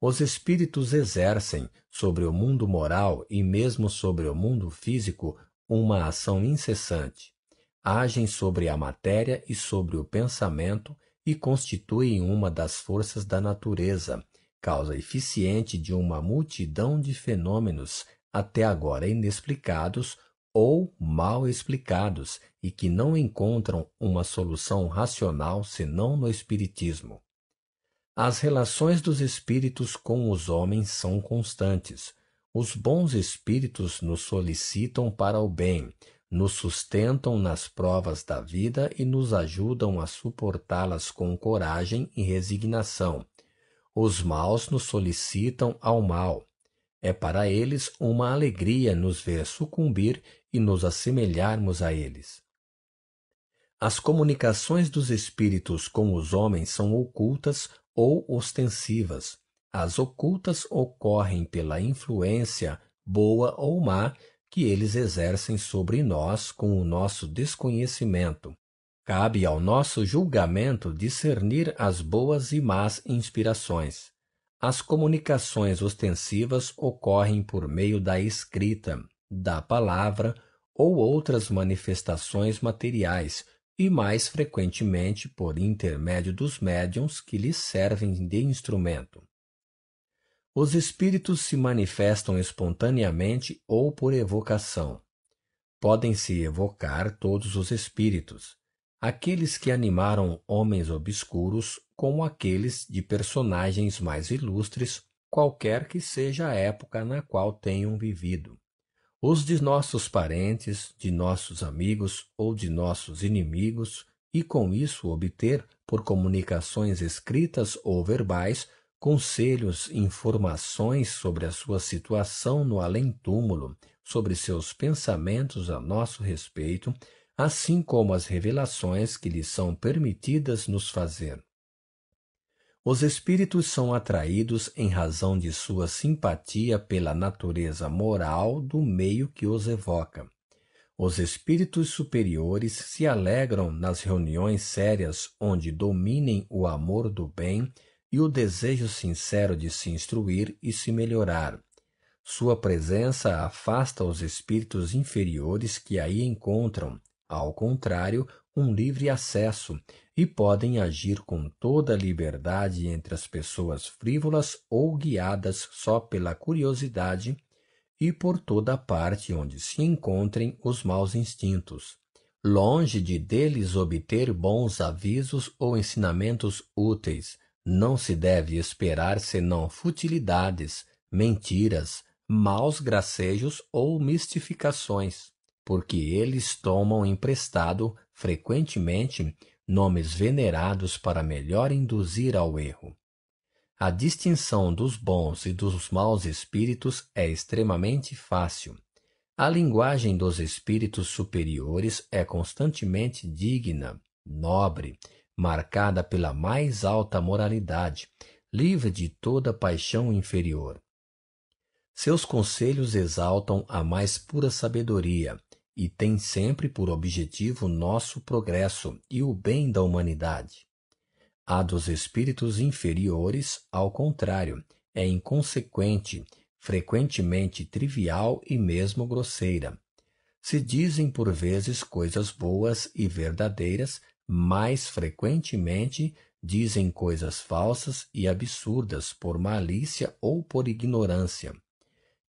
Os espíritos exercem sobre o mundo moral e mesmo sobre o mundo físico uma ação incessante. Agem sobre a matéria e sobre o pensamento e constituem uma das forças da natureza, causa eficiente de uma multidão de fenômenos até agora inexplicados ou mal explicados e que não encontram uma solução racional senão no Espiritismo. As relações dos espíritos com os homens são constantes. Os bons espíritos nos solicitam para o bem, nos sustentam nas provas da vida e nos ajudam a suportá-las com coragem e resignação. Os maus nos solicitam ao mal, é para eles uma alegria nos ver sucumbir e nos assemelharmos a eles. As comunicações dos espíritos com os homens são ocultas ou ostensivas. As ocultas ocorrem pela influência, boa ou má, que eles exercem sobre nós com o nosso desconhecimento. Cabe ao nosso julgamento discernir as boas e más inspirações. As comunicações ostensivas ocorrem por meio da escrita, da palavra ou outras manifestações materiais e mais frequentemente por intermédio dos médiums que lhes servem de instrumento. Os espíritos se manifestam espontaneamente ou por evocação. Podem-se evocar todos os espíritos. Aqueles que animaram homens obscuros como aqueles de personagens mais ilustres, qualquer que seja a época na qual tenham vivido. Os de nossos parentes, de nossos amigos ou de nossos inimigos, e com isso obter, por comunicações escritas ou verbais, conselhos, informações sobre a sua situação no além-túmulo, sobre seus pensamentos a nosso respeito, assim como as revelações que lhe são permitidas nos fazer. Os espíritos são atraídos em razão de sua simpatia pela natureza moral do meio que os evoca. Os espíritos superiores se alegram nas reuniões sérias onde dominem o amor do bem e o desejo sincero de se instruir e se melhorar. Sua presença afasta os espíritos inferiores que aí encontram, ao contrário, um livre acesso, e podem agir com toda liberdade entre as pessoas frívolas ou guiadas só pela curiosidade e por toda parte onde se encontrem os maus instintos, longe de deles obter bons avisos ou ensinamentos úteis. Não se deve esperar senão futilidades, mentiras, maus gracejos ou mistificações, porque eles tomam emprestado, frequentemente, nomes venerados para melhor induzir ao erro. A distinção dos bons e dos maus espíritos é extremamente fácil. A linguagem dos espíritos superiores é constantemente digna, nobre, marcada pela mais alta moralidade, livre de toda paixão inferior. Seus conselhos exaltam a mais pura sabedoria, e tem sempre por objetivo nosso progresso e o bem da humanidade. A dos espíritos inferiores, ao contrário, é inconsequente, frequentemente trivial e mesmo grosseira. Se dizem por vezes coisas boas e verdadeiras, mais frequentemente dizem coisas falsas e absurdas por malícia ou por ignorância.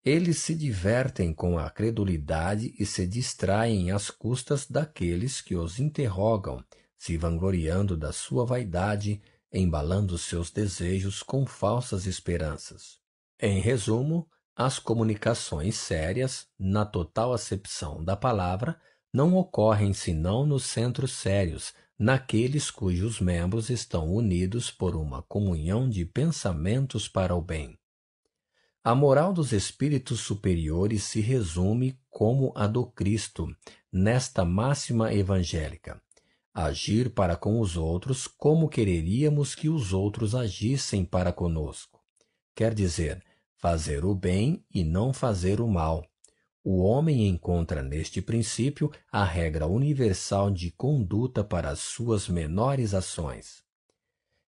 Eles se divertem com a credulidade e se distraem às custas daqueles que os interrogam, se vangloriando da sua vaidade, embalando seus desejos com falsas esperanças. Em resumo, as comunicações sérias, na total acepção da palavra, não ocorrem senão nos centros sérios, naqueles cujos membros estão unidos por uma comunhão de pensamentos para o bem. A moral dos espíritos superiores se resume como a do Cristo, nesta máxima evangélica: agir para com os outros como quereríamos que os outros agissem para conosco. Quer dizer, fazer o bem e não fazer o mal. O homem encontra neste princípio a regra universal de conduta para as suas menores ações.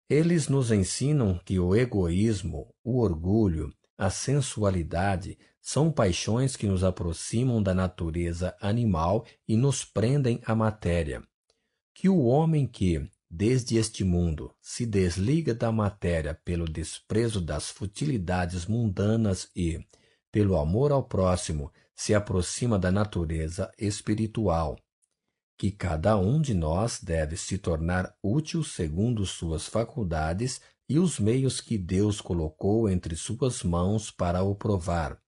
Eles nos ensinam que o egoísmo, o orgulho, a sensualidade são paixões que nos aproximam da natureza animal e nos prendem à matéria. Que o homem que, desde este mundo, se desliga da matéria pelo desprezo das futilidades mundanas e, pelo amor ao próximo, se aproxima da natureza espiritual. Que cada um de nós deve se tornar útil segundo suas faculdades e os meios que Deus colocou entre suas mãos para o provar,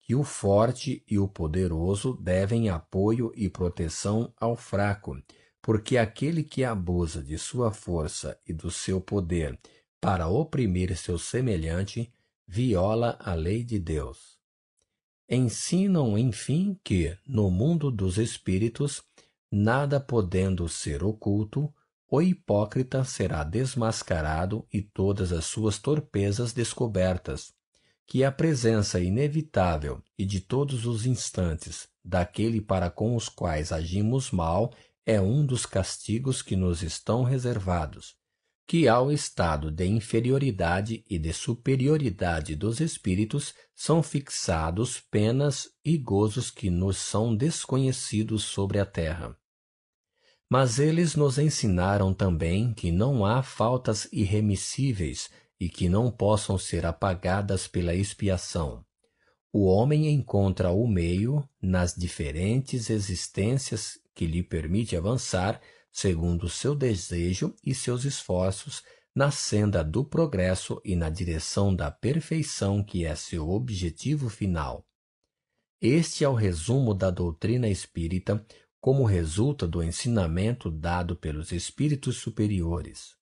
que o forte e o poderoso devem apoio e proteção ao fraco, porque aquele que abusa de sua força e do seu poder para oprimir seu semelhante viola a lei de Deus. Ensinam, enfim, que, no mundo dos espíritos, nada podendo ser oculto, o hipócrita será desmascarado e todas as suas torpezas descobertas, que é a presença inevitável e de todos os instantes daquele para com os quais agimos mal é um dos castigos que nos estão reservados, que ao estado de inferioridade e de superioridade dos espíritos são fixados penas e gozos que nos são desconhecidos sobre a terra mas eles nos ensinaram também que não há faltas irremissíveis e que não possam ser apagadas pela expiação. O homem encontra o meio nas diferentes existências que lhe permite avançar segundo seu desejo e seus esforços na senda do progresso e na direção da perfeição que é seu objetivo final. Este é o resumo da doutrina espírita como resulta do ensinamento dado pelos espíritos superiores.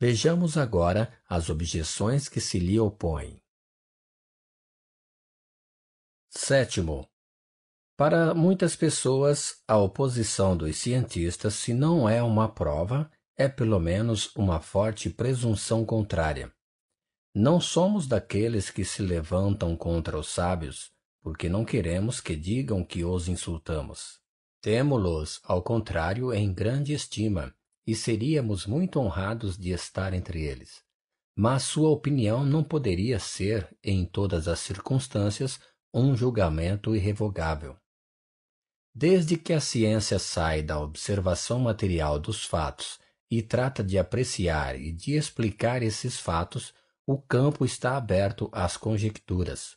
Vejamos agora as objeções que se lhe opõem. Sétimo, para muitas pessoas, a oposição dos cientistas, se não é uma prova, é pelo menos uma forte presunção contrária. Não somos daqueles que se levantam contra os sábios, porque não queremos que digam que os insultamos. Temo-los, ao contrário, em grande estima, e seríamos muito honrados de estar entre eles. Mas sua opinião não poderia ser, em todas as circunstâncias, um julgamento irrevogável. Desde que a ciência sai da observação material dos fatos e trata de apreciar e de explicar esses fatos, o campo está aberto às conjecturas.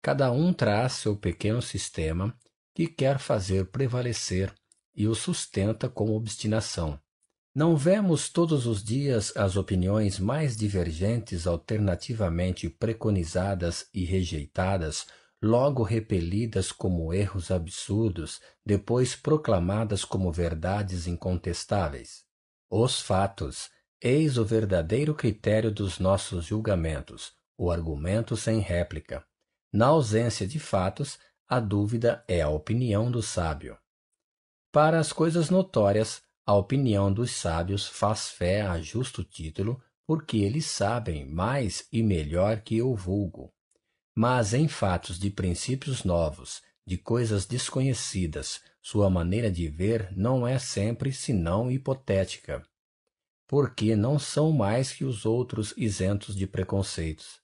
Cada um traz seu pequeno sistema que quer fazer prevalecer e o sustenta com obstinação. Não vemos todos os dias as opiniões mais divergentes alternativamente preconizadas e rejeitadas, logo repelidas como erros absurdos, depois proclamadas como verdades incontestáveis. Os fatos, eis o verdadeiro critério dos nossos julgamentos, o argumento sem réplica. Na ausência de fatos, a dúvida é a opinião do sábio. Para as coisas notórias, a opinião dos sábios faz fé a justo título, porque eles sabem mais e melhor que eu vulgo. Mas em fatos de princípios novos, de coisas desconhecidas, sua maneira de ver não é sempre senão hipotética, porque não são mais que os outros isentos de preconceitos.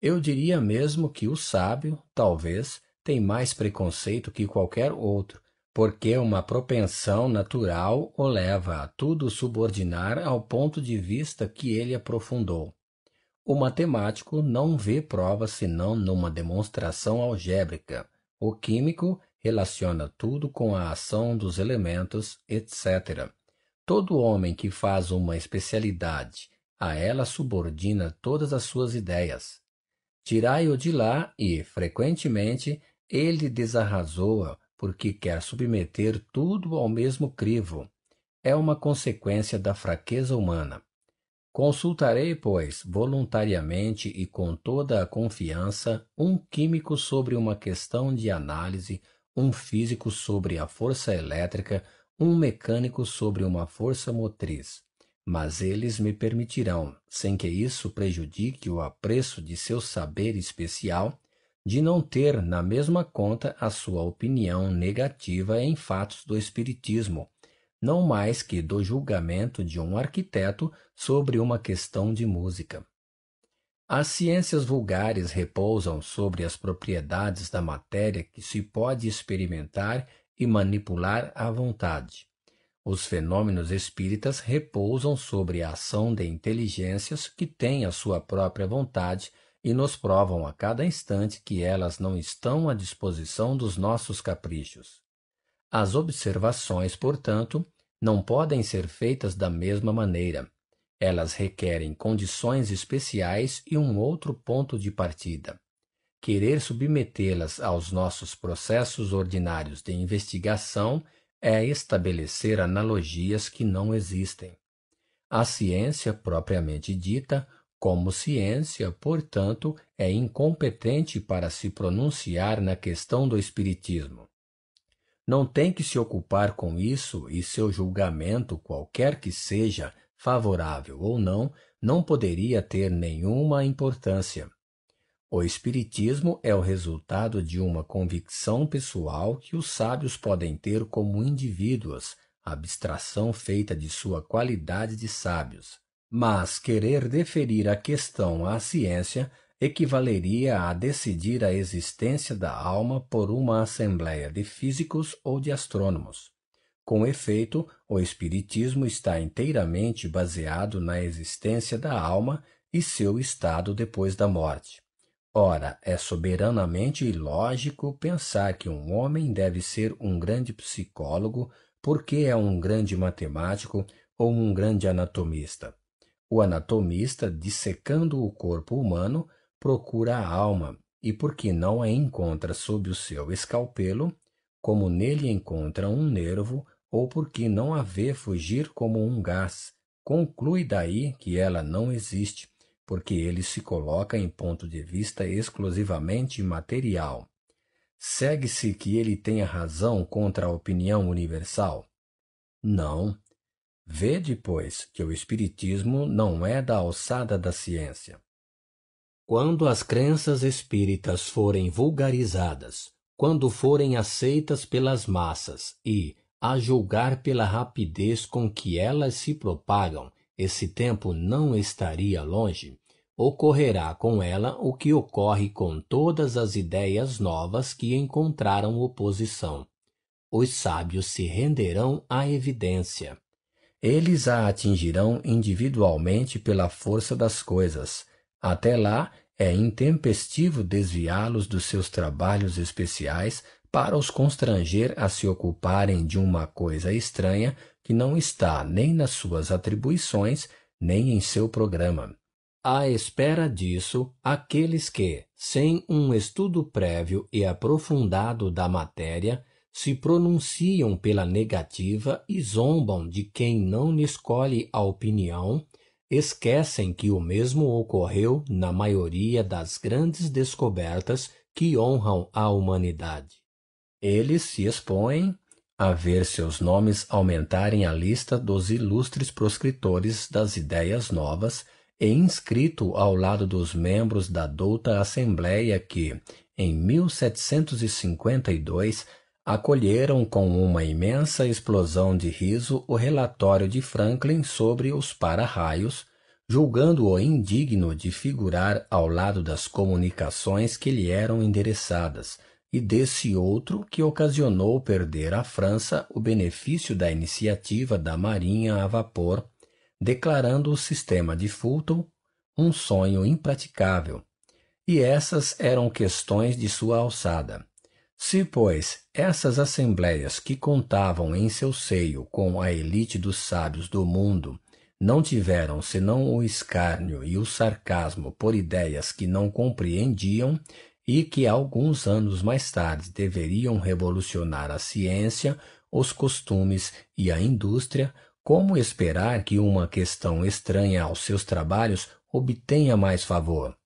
Eu diria mesmo que o sábio, talvez, tem mais preconceito que qualquer outro, porque uma propensão natural o leva a tudo subordinar ao ponto de vista que ele aprofundou. O matemático não vê prova senão numa demonstração algébrica. O químico relaciona tudo com a ação dos elementos, etc. Todo homem que faz uma especialidade, a ela subordina todas as suas ideias. Tirai-o de lá e, frequentemente, ele desarrasou-a porque quer submeter tudo ao mesmo crivo. É uma consequência da fraqueza humana. Consultarei, pois, voluntariamente e com toda a confiança, um químico sobre uma questão de análise, um físico sobre a força elétrica, um mecânico sobre uma força motriz. Mas eles me permitirão, sem que isso prejudique o apreço de seu saber especial, de não ter na mesma conta a sua opinião negativa em fatos do Espiritismo, não mais que do julgamento de um arquiteto sobre uma questão de música. As ciências vulgares repousam sobre as propriedades da matéria que se pode experimentar e manipular à vontade. Os fenômenos espíritas repousam sobre a ação de inteligências que têm a sua própria vontade e nos provam a cada instante que elas não estão à disposição dos nossos caprichos. As observações, portanto, não podem ser feitas da mesma maneira. Elas requerem condições especiais e um outro ponto de partida. Querer submetê-las aos nossos processos ordinários de investigação é estabelecer analogias que não existem. A ciência, propriamente dita, como ciência, portanto, é incompetente para se pronunciar na questão do Espiritismo. Não tem que se ocupar com isso e seu julgamento, qualquer que seja, favorável ou não, não poderia ter nenhuma importância. O Espiritismo é o resultado de uma convicção pessoal que os sábios podem ter como indivíduos, abstração feita de sua qualidade de sábios. Mas querer deferir a questão à ciência equivaleria a decidir a existência da alma por uma assembleia de físicos ou de astrônomos. Com efeito, o Espiritismo está inteiramente baseado na existência da alma e seu estado depois da morte. Ora, é soberanamente ilógico pensar que um homem deve ser um grande psicólogo porque é um grande matemático ou um grande anatomista. O anatomista, dissecando o corpo humano, procura a alma, e porque não a encontra sob o seu escalpelo, como nele encontra um nervo, ou porque não a vê fugir como um gás, conclui daí que ela não existe, porque ele se coloca em ponto de vista exclusivamente material. Segue-se que ele tenha razão contra a opinião universal? Não, Vede, pois, que o Espiritismo não é da alçada da ciência. Quando as crenças espíritas forem vulgarizadas, quando forem aceitas pelas massas e, a julgar pela rapidez com que elas se propagam, esse tempo não estaria longe, ocorrerá com ela o que ocorre com todas as ideias novas que encontraram oposição. Os sábios se renderão à evidência eles a atingirão individualmente pela força das coisas. Até lá, é intempestivo desviá-los dos seus trabalhos especiais para os constranger a se ocuparem de uma coisa estranha que não está nem nas suas atribuições, nem em seu programa. À espera disso, aqueles que, sem um estudo prévio e aprofundado da matéria, se pronunciam pela negativa e zombam de quem não lhes colhe a opinião, esquecem que o mesmo ocorreu na maioria das grandes descobertas que honram a humanidade. Eles se expõem a ver seus nomes aumentarem a lista dos ilustres proscritores das ideias novas e inscrito ao lado dos membros da douta Assembleia que, em 1752, acolheram com uma imensa explosão de riso o relatório de Franklin sobre os para-raios, julgando-o indigno de figurar ao lado das comunicações que lhe eram endereçadas, e desse outro que ocasionou perder à França o benefício da iniciativa da Marinha a vapor, declarando o sistema de Fulton um sonho impraticável. E essas eram questões de sua alçada. Se, pois, essas assembleias, que contavam em seu seio com a elite dos sábios do mundo, não tiveram senão o escárnio e o sarcasmo por ideias que não compreendiam e que alguns anos mais tarde deveriam revolucionar a ciência, os costumes e a indústria, como esperar que uma questão estranha aos seus trabalhos obtenha mais favor?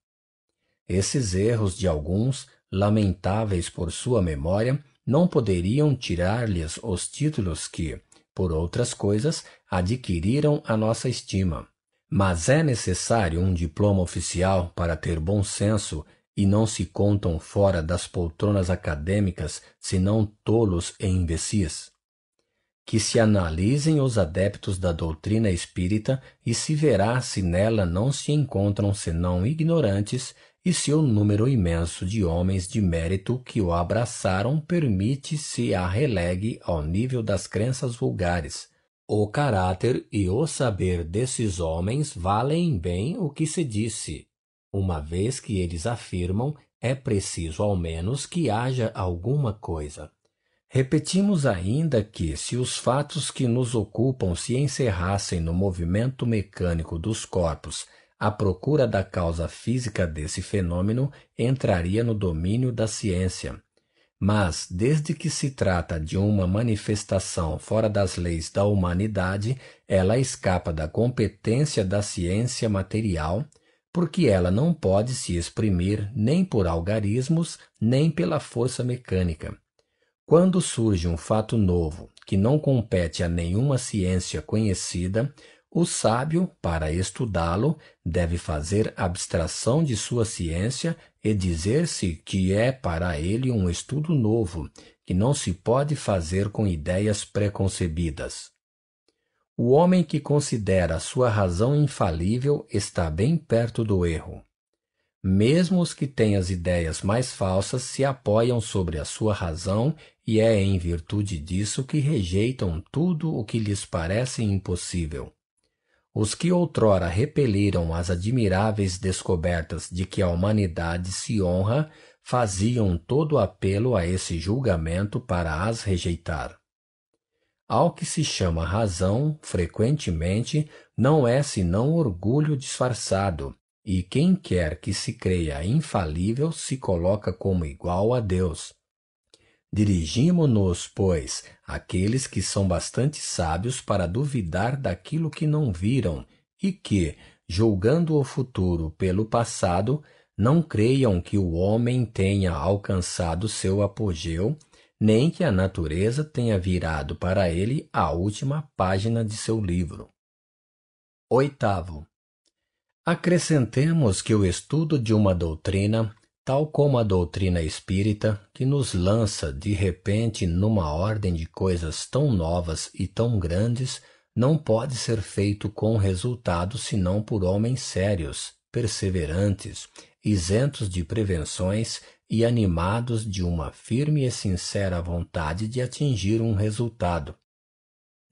Esses erros de alguns, lamentáveis por sua memória, não poderiam tirar-lhes os títulos que, por outras coisas, adquiriram a nossa estima. Mas é necessário um diploma oficial para ter bom senso e não se contam fora das poltronas acadêmicas senão tolos e imbecis. Que se analisem os adeptos da doutrina espírita e se verá se nela não se encontram senão ignorantes e se o número imenso de homens de mérito que o abraçaram permite se a relegue ao nível das crenças vulgares. O caráter e o saber desses homens valem bem o que se disse, uma vez que eles afirmam é preciso ao menos que haja alguma coisa. Repetimos ainda que, se os fatos que nos ocupam se encerrassem no movimento mecânico dos corpos a procura da causa física desse fenômeno entraria no domínio da ciência. Mas, desde que se trata de uma manifestação fora das leis da humanidade, ela escapa da competência da ciência material, porque ela não pode se exprimir nem por algarismos, nem pela força mecânica. Quando surge um fato novo, que não compete a nenhuma ciência conhecida, o sábio, para estudá-lo, deve fazer abstração de sua ciência e dizer-se que é para ele um estudo novo, que não se pode fazer com ideias preconcebidas. O homem que considera sua razão infalível está bem perto do erro. Mesmo os que têm as ideias mais falsas se apoiam sobre a sua razão e é em virtude disso que rejeitam tudo o que lhes parece impossível. Os que outrora repeliram as admiráveis descobertas de que a humanidade se honra faziam todo apelo a esse julgamento para as rejeitar. Ao que se chama razão, frequentemente, não é senão orgulho disfarçado, e quem quer que se creia infalível se coloca como igual a Deus, Dirigimo-nos, pois, àqueles que são bastante sábios para duvidar daquilo que não viram e que, julgando o futuro pelo passado, não creiam que o homem tenha alcançado seu apogeu, nem que a natureza tenha virado para ele a última página de seu livro. Oitavo. Acrescentemos que o estudo de uma doutrina tal como a doutrina espírita, que nos lança de repente numa ordem de coisas tão novas e tão grandes, não pode ser feito com resultado senão por homens sérios, perseverantes, isentos de prevenções e animados de uma firme e sincera vontade de atingir um resultado.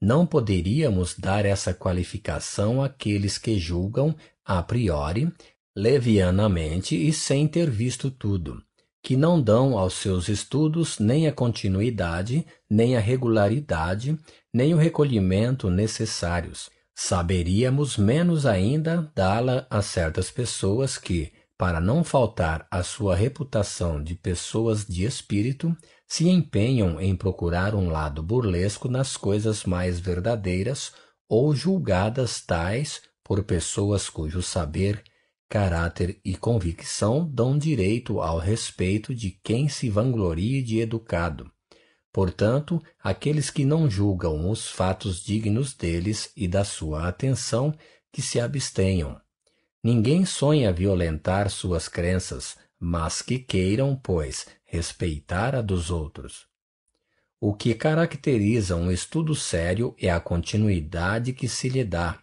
Não poderíamos dar essa qualificação àqueles que julgam, a priori, levianamente e sem ter visto tudo, que não dão aos seus estudos nem a continuidade, nem a regularidade, nem o recolhimento necessários. Saberíamos menos ainda dá-la a certas pessoas que, para não faltar à sua reputação de pessoas de espírito, se empenham em procurar um lado burlesco nas coisas mais verdadeiras ou julgadas tais por pessoas cujo saber Caráter e convicção dão direito ao respeito de quem se vanglorie de educado. Portanto, aqueles que não julgam os fatos dignos deles e da sua atenção, que se abstenham. Ninguém sonha violentar suas crenças, mas que queiram, pois, respeitar a dos outros. O que caracteriza um estudo sério é a continuidade que se lhe dá,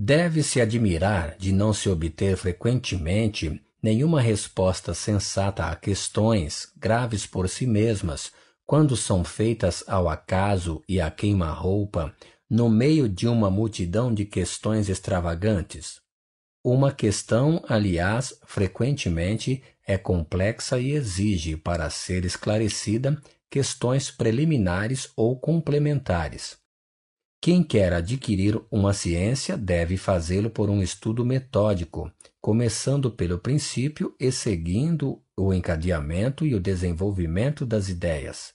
Deve-se admirar de não se obter frequentemente nenhuma resposta sensata a questões graves por si mesmas, quando são feitas ao acaso e a queima-roupa, no meio de uma multidão de questões extravagantes. Uma questão, aliás, frequentemente é complexa e exige, para ser esclarecida, questões preliminares ou complementares. Quem quer adquirir uma ciência deve fazê-lo por um estudo metódico, começando pelo princípio e seguindo o encadeamento e o desenvolvimento das ideias.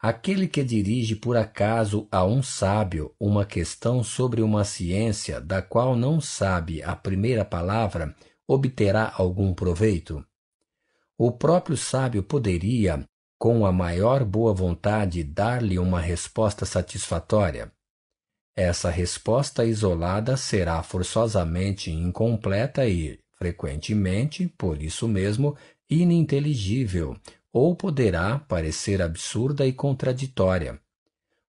Aquele que dirige por acaso a um sábio uma questão sobre uma ciência da qual não sabe a primeira palavra, obterá algum proveito? O próprio sábio poderia, com a maior boa vontade, dar-lhe uma resposta satisfatória essa resposta isolada será forçosamente incompleta e, frequentemente, por isso mesmo, ininteligível, ou poderá parecer absurda e contraditória.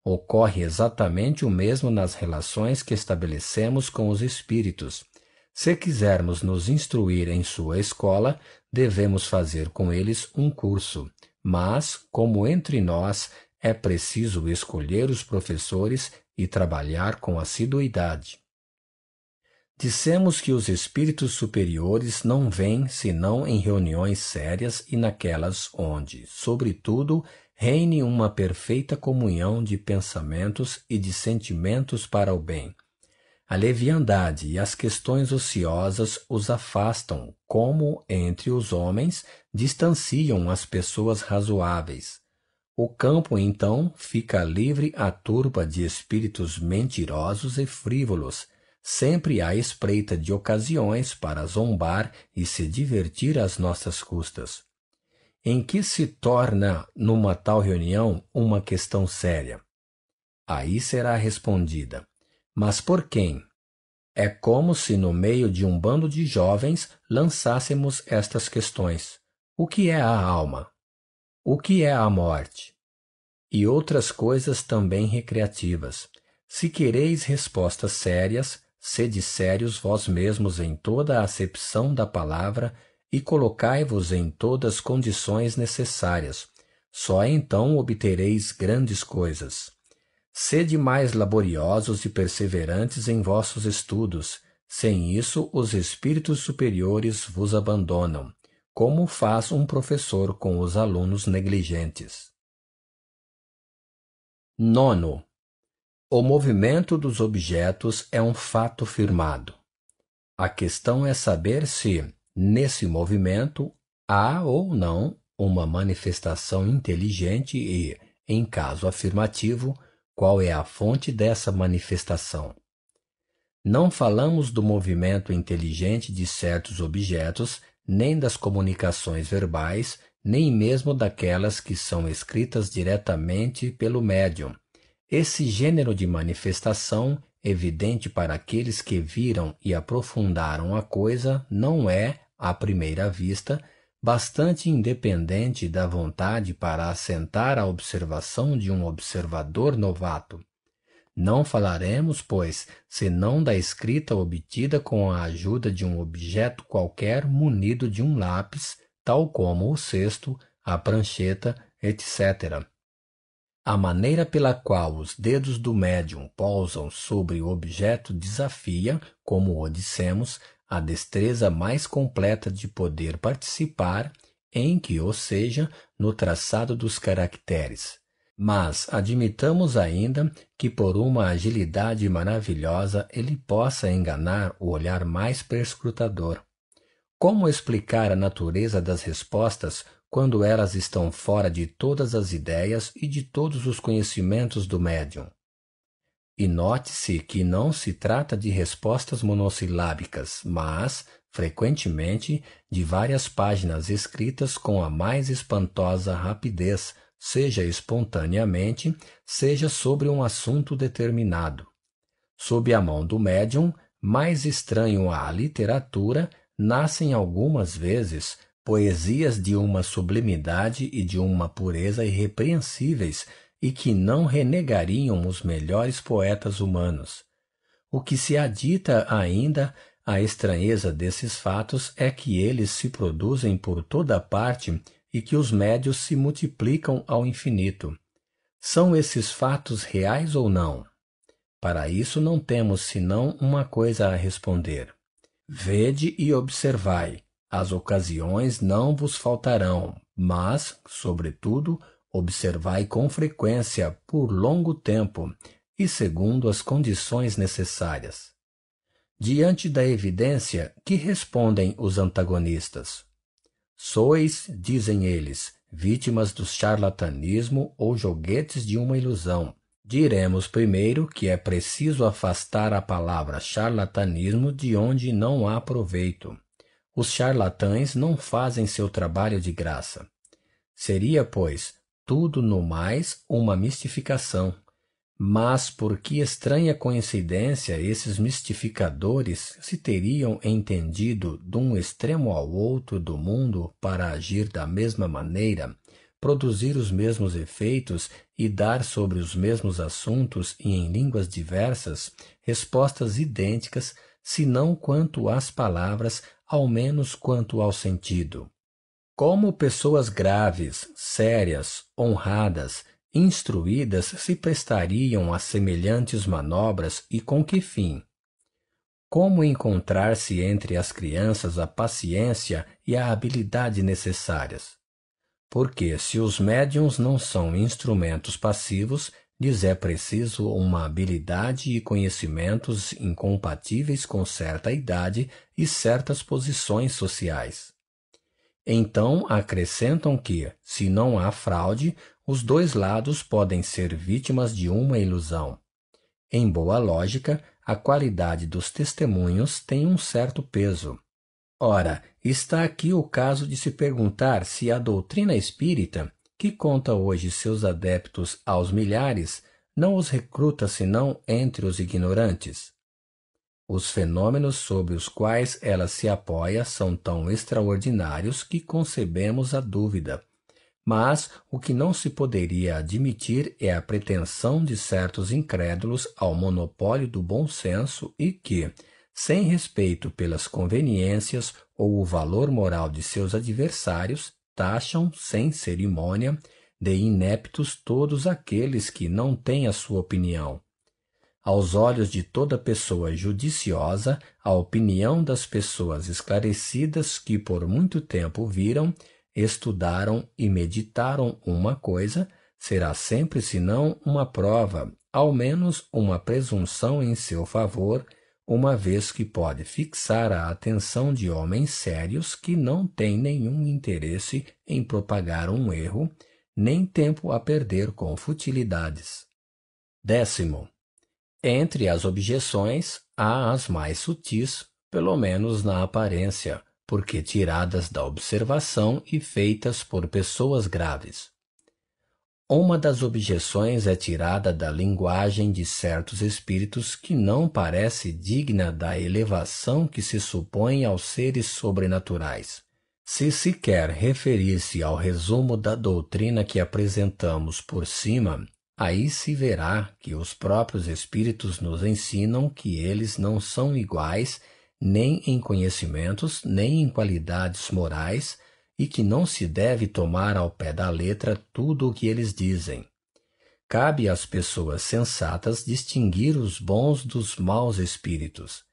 Ocorre exatamente o mesmo nas relações que estabelecemos com os espíritos. Se quisermos nos instruir em sua escola, devemos fazer com eles um curso. Mas, como entre nós, é preciso escolher os professores e trabalhar com assiduidade. Dissemos que os espíritos superiores não vêm senão em reuniões sérias e naquelas onde, sobretudo, reine uma perfeita comunhão de pensamentos e de sentimentos para o bem. A leviandade e as questões ociosas os afastam, como entre os homens distanciam as pessoas razoáveis. O campo, então, fica livre à turba de espíritos mentirosos e frívolos, sempre à espreita de ocasiões para zombar e se divertir às nossas custas. Em que se torna, numa tal reunião, uma questão séria? Aí será respondida. Mas por quem? É como se no meio de um bando de jovens lançássemos estas questões: O que é a alma? O que é a morte? E outras coisas também recreativas. Se quereis respostas sérias, sede sérios vós mesmos em toda a acepção da palavra e colocai-vos em todas as condições necessárias. Só então obtereis grandes coisas. Sede mais laboriosos e perseverantes em vossos estudos, sem isso os espíritos superiores vos abandonam. Como faz um professor com os alunos negligentes? Nono. O movimento dos objetos é um fato firmado. A questão é saber se, nesse movimento, há ou não uma manifestação inteligente e, em caso afirmativo, qual é a fonte dessa manifestação. Não falamos do movimento inteligente de certos objetos nem das comunicações verbais, nem mesmo daquelas que são escritas diretamente pelo médium. Esse gênero de manifestação, evidente para aqueles que viram e aprofundaram a coisa, não é, à primeira vista, bastante independente da vontade para assentar a observação de um observador novato. Não falaremos, pois, senão da escrita obtida com a ajuda de um objeto qualquer munido de um lápis, tal como o cesto, a prancheta, etc. A maneira pela qual os dedos do médium pousam sobre o objeto desafia, como o dissemos, a destreza mais completa de poder participar, em que ou seja, no traçado dos caracteres, mas admitamos ainda que por uma agilidade maravilhosa ele possa enganar o olhar mais perscrutador. Como explicar a natureza das respostas quando elas estão fora de todas as ideias e de todos os conhecimentos do médium? E note-se que não se trata de respostas monossilábicas, mas, frequentemente, de várias páginas escritas com a mais espantosa rapidez seja espontaneamente, seja sobre um assunto determinado. Sob a mão do médium, mais estranho à literatura, nascem algumas vezes poesias de uma sublimidade e de uma pureza irrepreensíveis e que não renegariam os melhores poetas humanos. O que se adita ainda à estranheza desses fatos é que eles se produzem por toda parte e que os médios se multiplicam ao infinito. São esses fatos reais ou não? Para isso não temos senão uma coisa a responder. Vede e observai, as ocasiões não vos faltarão, mas, sobretudo, observai com frequência, por longo tempo, e segundo as condições necessárias. Diante da evidência, que respondem os antagonistas? Sois, dizem eles, vítimas do charlatanismo ou joguetes de uma ilusão. Diremos primeiro que é preciso afastar a palavra charlatanismo de onde não há proveito. Os charlatães não fazem seu trabalho de graça. Seria, pois, tudo no mais uma mistificação. Mas por que estranha coincidência esses mistificadores se teriam entendido de um extremo ao outro do mundo para agir da mesma maneira, produzir os mesmos efeitos e dar sobre os mesmos assuntos e em línguas diversas respostas idênticas, se não quanto às palavras, ao menos quanto ao sentido. Como pessoas graves, sérias, honradas, instruídas se prestariam a semelhantes manobras e com que fim? Como encontrar-se entre as crianças a paciência e a habilidade necessárias? Porque, se os médiums não são instrumentos passivos, lhes é preciso uma habilidade e conhecimentos incompatíveis com certa idade e certas posições sociais. Então acrescentam que, se não há fraude, os dois lados podem ser vítimas de uma ilusão. Em boa lógica, a qualidade dos testemunhos tem um certo peso. Ora, está aqui o caso de se perguntar se a doutrina espírita, que conta hoje seus adeptos aos milhares, não os recruta senão entre os ignorantes. Os fenômenos sobre os quais ela se apoia são tão extraordinários que concebemos a dúvida mas o que não se poderia admitir é a pretensão de certos incrédulos ao monopólio do bom senso e que, sem respeito pelas conveniências ou o valor moral de seus adversários, taxam sem cerimônia de ineptos todos aqueles que não têm a sua opinião. Aos olhos de toda pessoa judiciosa, a opinião das pessoas esclarecidas que por muito tempo viram estudaram e meditaram uma coisa, será sempre senão uma prova, ao menos uma presunção em seu favor, uma vez que pode fixar a atenção de homens sérios que não têm nenhum interesse em propagar um erro, nem tempo a perder com futilidades. Décimo. Entre as objeções há as mais sutis, pelo menos na aparência, porque tiradas da observação e feitas por pessoas graves. Uma das objeções é tirada da linguagem de certos espíritos que não parece digna da elevação que se supõe aos seres sobrenaturais. Se se quer referir-se ao resumo da doutrina que apresentamos por cima, aí se verá que os próprios Espíritos nos ensinam que eles não são iguais nem em conhecimentos, nem em qualidades morais, e que não se deve tomar ao pé da letra tudo o que eles dizem. Cabe às pessoas sensatas distinguir os bons dos maus espíritos.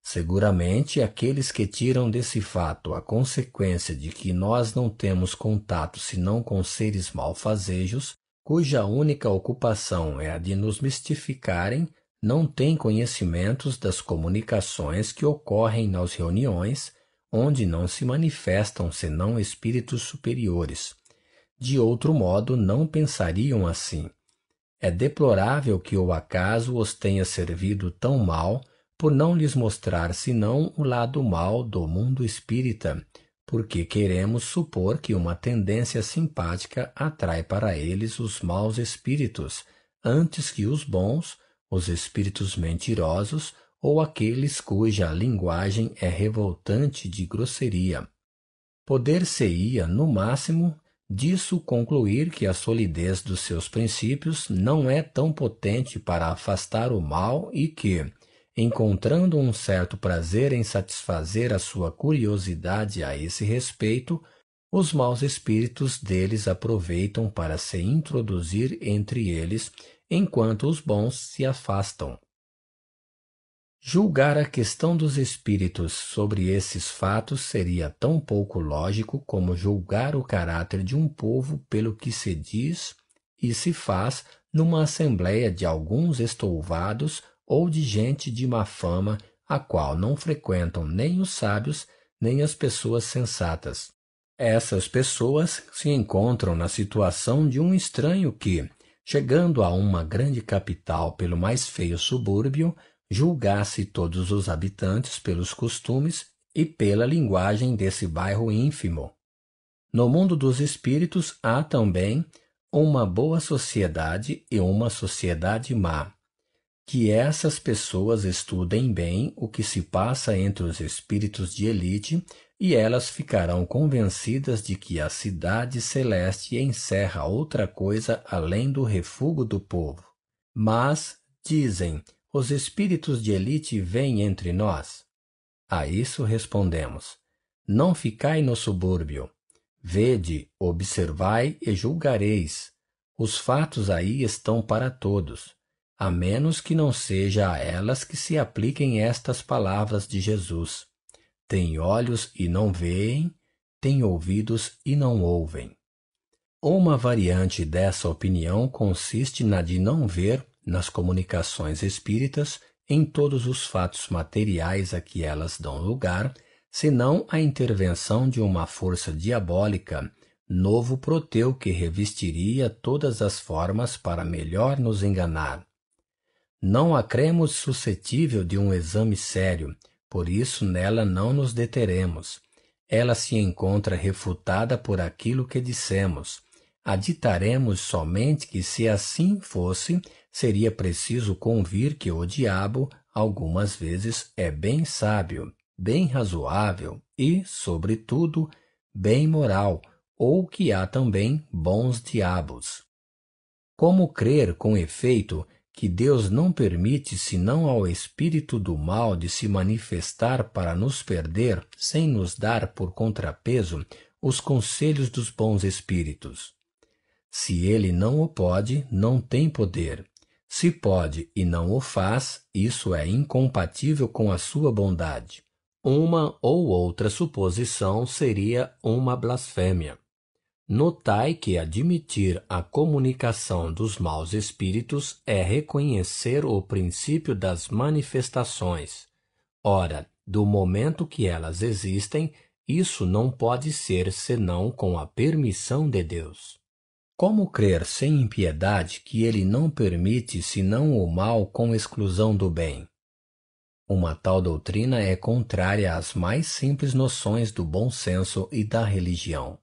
Seguramente, aqueles que tiram desse fato a consequência de que nós não temos contato senão com seres malfazejos, cuja única ocupação é a de nos mistificarem, não têm conhecimentos das comunicações que ocorrem nas reuniões, onde não se manifestam senão espíritos superiores. De outro modo, não pensariam assim. É deplorável que o acaso os tenha servido tão mal por não lhes mostrar senão o lado mau do mundo espírita, porque queremos supor que uma tendência simpática atrai para eles os maus espíritos, antes que os bons, os espíritos mentirosos ou aqueles cuja linguagem é revoltante de grosseria. Poder-se-ia, no máximo, disso concluir que a solidez dos seus princípios não é tão potente para afastar o mal e que, encontrando um certo prazer em satisfazer a sua curiosidade a esse respeito, os maus espíritos deles aproveitam para se introduzir entre eles enquanto os bons se afastam. Julgar a questão dos espíritos sobre esses fatos seria tão pouco lógico como julgar o caráter de um povo pelo que se diz e se faz numa assembleia de alguns estouvados ou de gente de má fama, a qual não frequentam nem os sábios nem as pessoas sensatas. Essas pessoas se encontram na situação de um estranho que, chegando a uma grande capital pelo mais feio subúrbio, julgasse todos os habitantes pelos costumes e pela linguagem desse bairro ínfimo. No mundo dos espíritos há também uma boa sociedade e uma sociedade má. Que essas pessoas estudem bem o que se passa entre os espíritos de elite e elas ficarão convencidas de que a cidade celeste encerra outra coisa além do refúgio do povo. Mas, dizem, os espíritos de elite vêm entre nós. A isso respondemos: Não ficai no subúrbio. Vede, observai e julgareis. Os fatos aí estão para todos, a menos que não seja a elas que se apliquem estas palavras de Jesus têm olhos e não veem, têm ouvidos e não ouvem. Uma variante dessa opinião consiste na de não ver, nas comunicações espíritas, em todos os fatos materiais a que elas dão lugar, senão a intervenção de uma força diabólica, novo proteu que revestiria todas as formas para melhor nos enganar. Não a cremos suscetível de um exame sério, por isso nela não nos deteremos. Ela se encontra refutada por aquilo que dissemos. Aditaremos somente que, se assim fosse, seria preciso convir que o diabo, algumas vezes, é bem sábio, bem razoável e, sobretudo, bem moral, ou que há também bons diabos. Como crer, com efeito, que Deus não permite senão ao espírito do mal de se manifestar para nos perder, sem nos dar por contrapeso os conselhos dos bons espíritos. Se ele não o pode, não tem poder. Se pode e não o faz, isso é incompatível com a sua bondade. Uma ou outra suposição seria uma blasfêmia. Notai que admitir a comunicação dos maus espíritos é reconhecer o princípio das manifestações. Ora, do momento que elas existem, isso não pode ser senão com a permissão de Deus. Como crer sem impiedade que ele não permite senão o mal com exclusão do bem? Uma tal doutrina é contrária às mais simples noções do bom senso e da religião.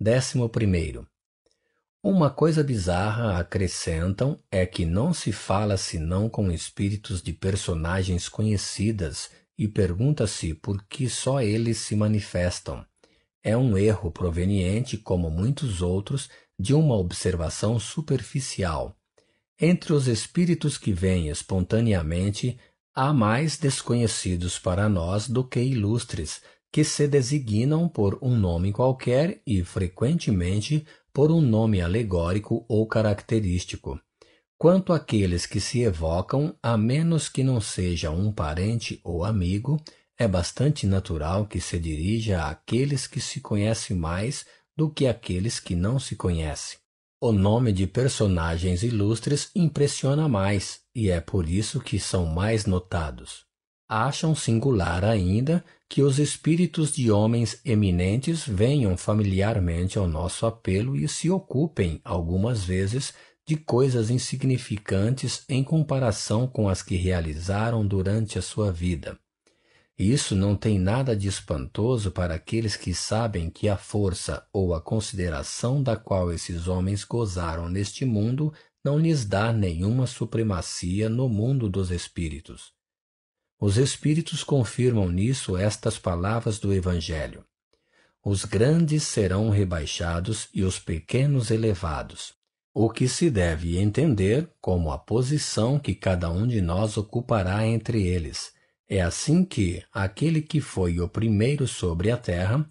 Décimo primeiro. Uma coisa bizarra, acrescentam, é que não se fala senão com espíritos de personagens conhecidas e pergunta-se por que só eles se manifestam. É um erro proveniente, como muitos outros, de uma observação superficial. Entre os espíritos que vêm espontaneamente, há mais desconhecidos para nós do que ilustres, que se designam por um nome qualquer e, frequentemente, por um nome alegórico ou característico. Quanto àqueles que se evocam, a menos que não seja um parente ou amigo, é bastante natural que se dirija àqueles que se conhece mais do que àqueles que não se conhece. O nome de personagens ilustres impressiona mais, e é por isso que são mais notados acham singular ainda que os espíritos de homens eminentes venham familiarmente ao nosso apelo e se ocupem, algumas vezes, de coisas insignificantes em comparação com as que realizaram durante a sua vida. Isso não tem nada de espantoso para aqueles que sabem que a força ou a consideração da qual esses homens gozaram neste mundo não lhes dá nenhuma supremacia no mundo dos espíritos. Os Espíritos confirmam nisso estas palavras do Evangelho. Os grandes serão rebaixados e os pequenos elevados, o que se deve entender como a posição que cada um de nós ocupará entre eles. É assim que aquele que foi o primeiro sobre a terra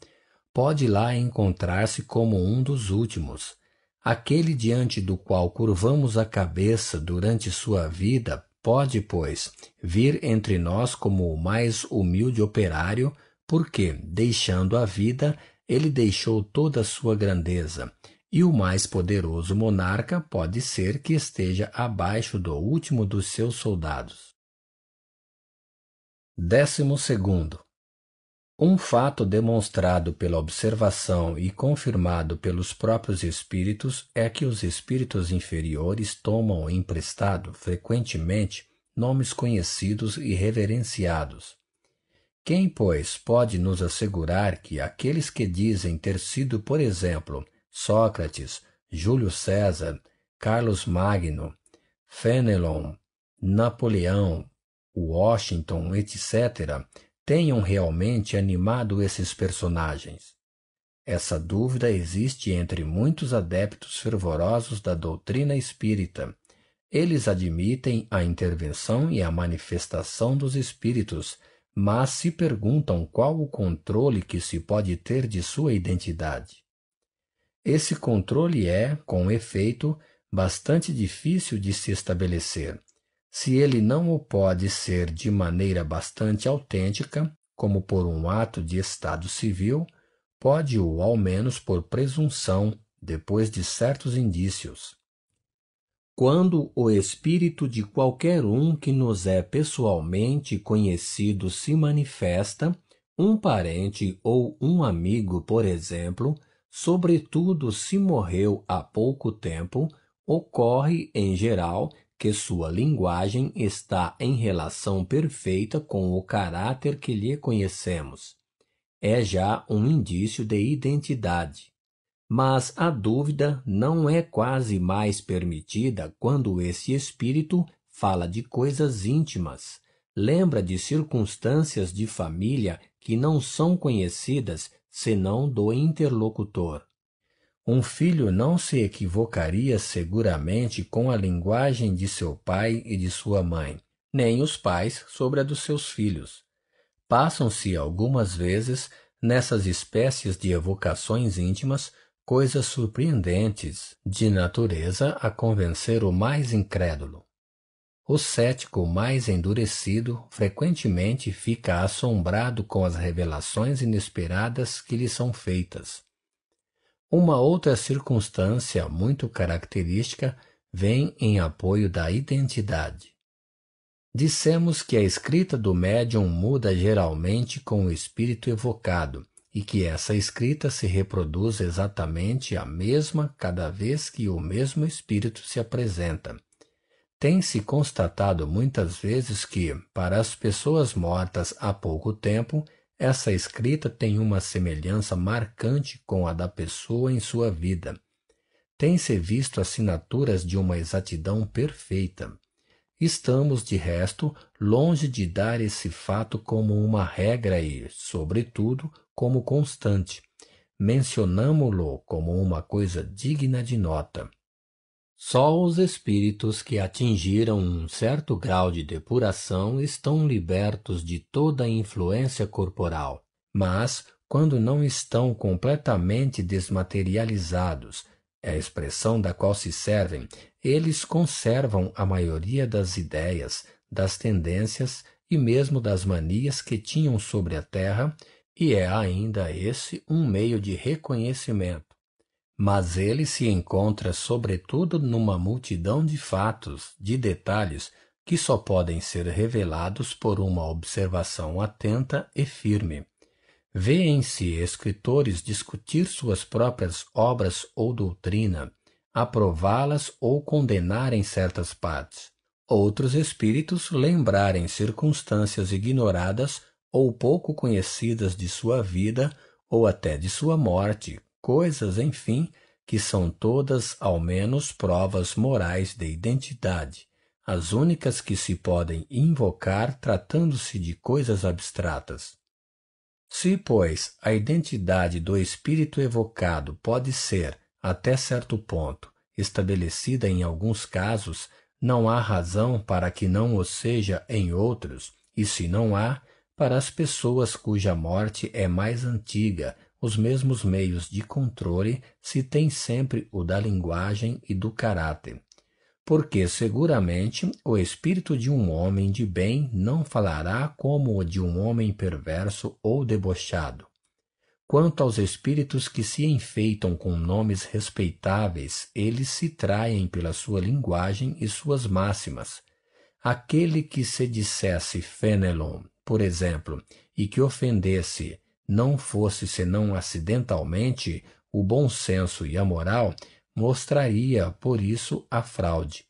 pode lá encontrar-se como um dos últimos. Aquele diante do qual curvamos a cabeça durante sua vida Pode, pois, vir entre nós como o mais humilde operário, porque, deixando a vida, ele deixou toda a sua grandeza. E o mais poderoso monarca pode ser que esteja abaixo do último dos seus soldados. Décimo segundo, um fato demonstrado pela observação e confirmado pelos próprios espíritos é que os espíritos inferiores tomam emprestado, frequentemente, nomes conhecidos e reverenciados. Quem, pois, pode nos assegurar que aqueles que dizem ter sido, por exemplo, Sócrates, Júlio César, Carlos Magno, Fenelon, Napoleão, Washington, etc., tenham realmente animado esses personagens. Essa dúvida existe entre muitos adeptos fervorosos da doutrina espírita. Eles admitem a intervenção e a manifestação dos espíritos, mas se perguntam qual o controle que se pode ter de sua identidade. Esse controle é, com efeito, bastante difícil de se estabelecer se ele não o pode ser de maneira bastante autêntica, como por um ato de Estado civil, pode-o ao menos por presunção, depois de certos indícios. Quando o espírito de qualquer um que nos é pessoalmente conhecido se manifesta, um parente ou um amigo, por exemplo, sobretudo se morreu há pouco tempo, ocorre, em geral, que sua linguagem está em relação perfeita com o caráter que lhe conhecemos. É já um indício de identidade. Mas a dúvida não é quase mais permitida quando esse espírito fala de coisas íntimas, lembra de circunstâncias de família que não são conhecidas senão do interlocutor um filho não se equivocaria seguramente com a linguagem de seu pai e de sua mãe, nem os pais sobre a dos seus filhos. Passam-se algumas vezes nessas espécies de evocações íntimas coisas surpreendentes, de natureza a convencer o mais incrédulo. O cético mais endurecido frequentemente fica assombrado com as revelações inesperadas que lhe são feitas. Uma outra circunstância muito característica vem em apoio da identidade. Dissemos que a escrita do médium muda geralmente com o espírito evocado e que essa escrita se reproduz exatamente a mesma cada vez que o mesmo espírito se apresenta. Tem-se constatado muitas vezes que, para as pessoas mortas há pouco tempo, essa escrita tem uma semelhança marcante com a da pessoa em sua vida. Tem-se visto assinaturas de uma exatidão perfeita. Estamos, de resto, longe de dar esse fato como uma regra e, sobretudo, como constante. Mencionamo-lo como uma coisa digna de nota. Só os espíritos que atingiram um certo grau de depuração estão libertos de toda a influência corporal, mas, quando não estão completamente desmaterializados, é a expressão da qual se servem, eles conservam a maioria das ideias, das tendências e mesmo das manias que tinham sobre a terra, e é ainda esse um meio de reconhecimento mas ele se encontra sobretudo numa multidão de fatos, de detalhes, que só podem ser revelados por uma observação atenta e firme. vêem se si escritores discutir suas próprias obras ou doutrina, aprová-las ou condenarem certas partes. Outros espíritos lembrarem circunstâncias ignoradas ou pouco conhecidas de sua vida ou até de sua morte, coisas, enfim, que são todas ao menos provas morais de identidade, as únicas que se podem invocar tratando-se de coisas abstratas. Se, pois, a identidade do espírito evocado pode ser, até certo ponto, estabelecida em alguns casos, não há razão para que não o seja em outros, e se não há, para as pessoas cuja morte é mais antiga, os mesmos meios de controle se tem sempre o da linguagem e do caráter. Porque seguramente o espírito de um homem de bem não falará como o de um homem perverso ou debochado. Quanto aos espíritos que se enfeitam com nomes respeitáveis, eles se traem pela sua linguagem e suas máximas. Aquele que se dissesse Fenelon, por exemplo, e que ofendesse não fosse senão acidentalmente, o bom senso e a moral mostraria, por isso, a fraude.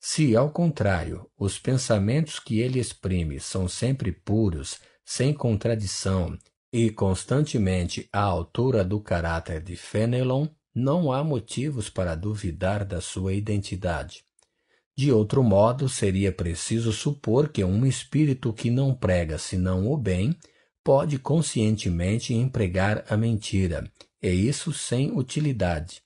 Se, ao contrário, os pensamentos que ele exprime são sempre puros, sem contradição e constantemente à altura do caráter de Fenelon, não há motivos para duvidar da sua identidade. De outro modo, seria preciso supor que um espírito que não prega senão o bem pode conscientemente empregar a mentira, e isso sem utilidade.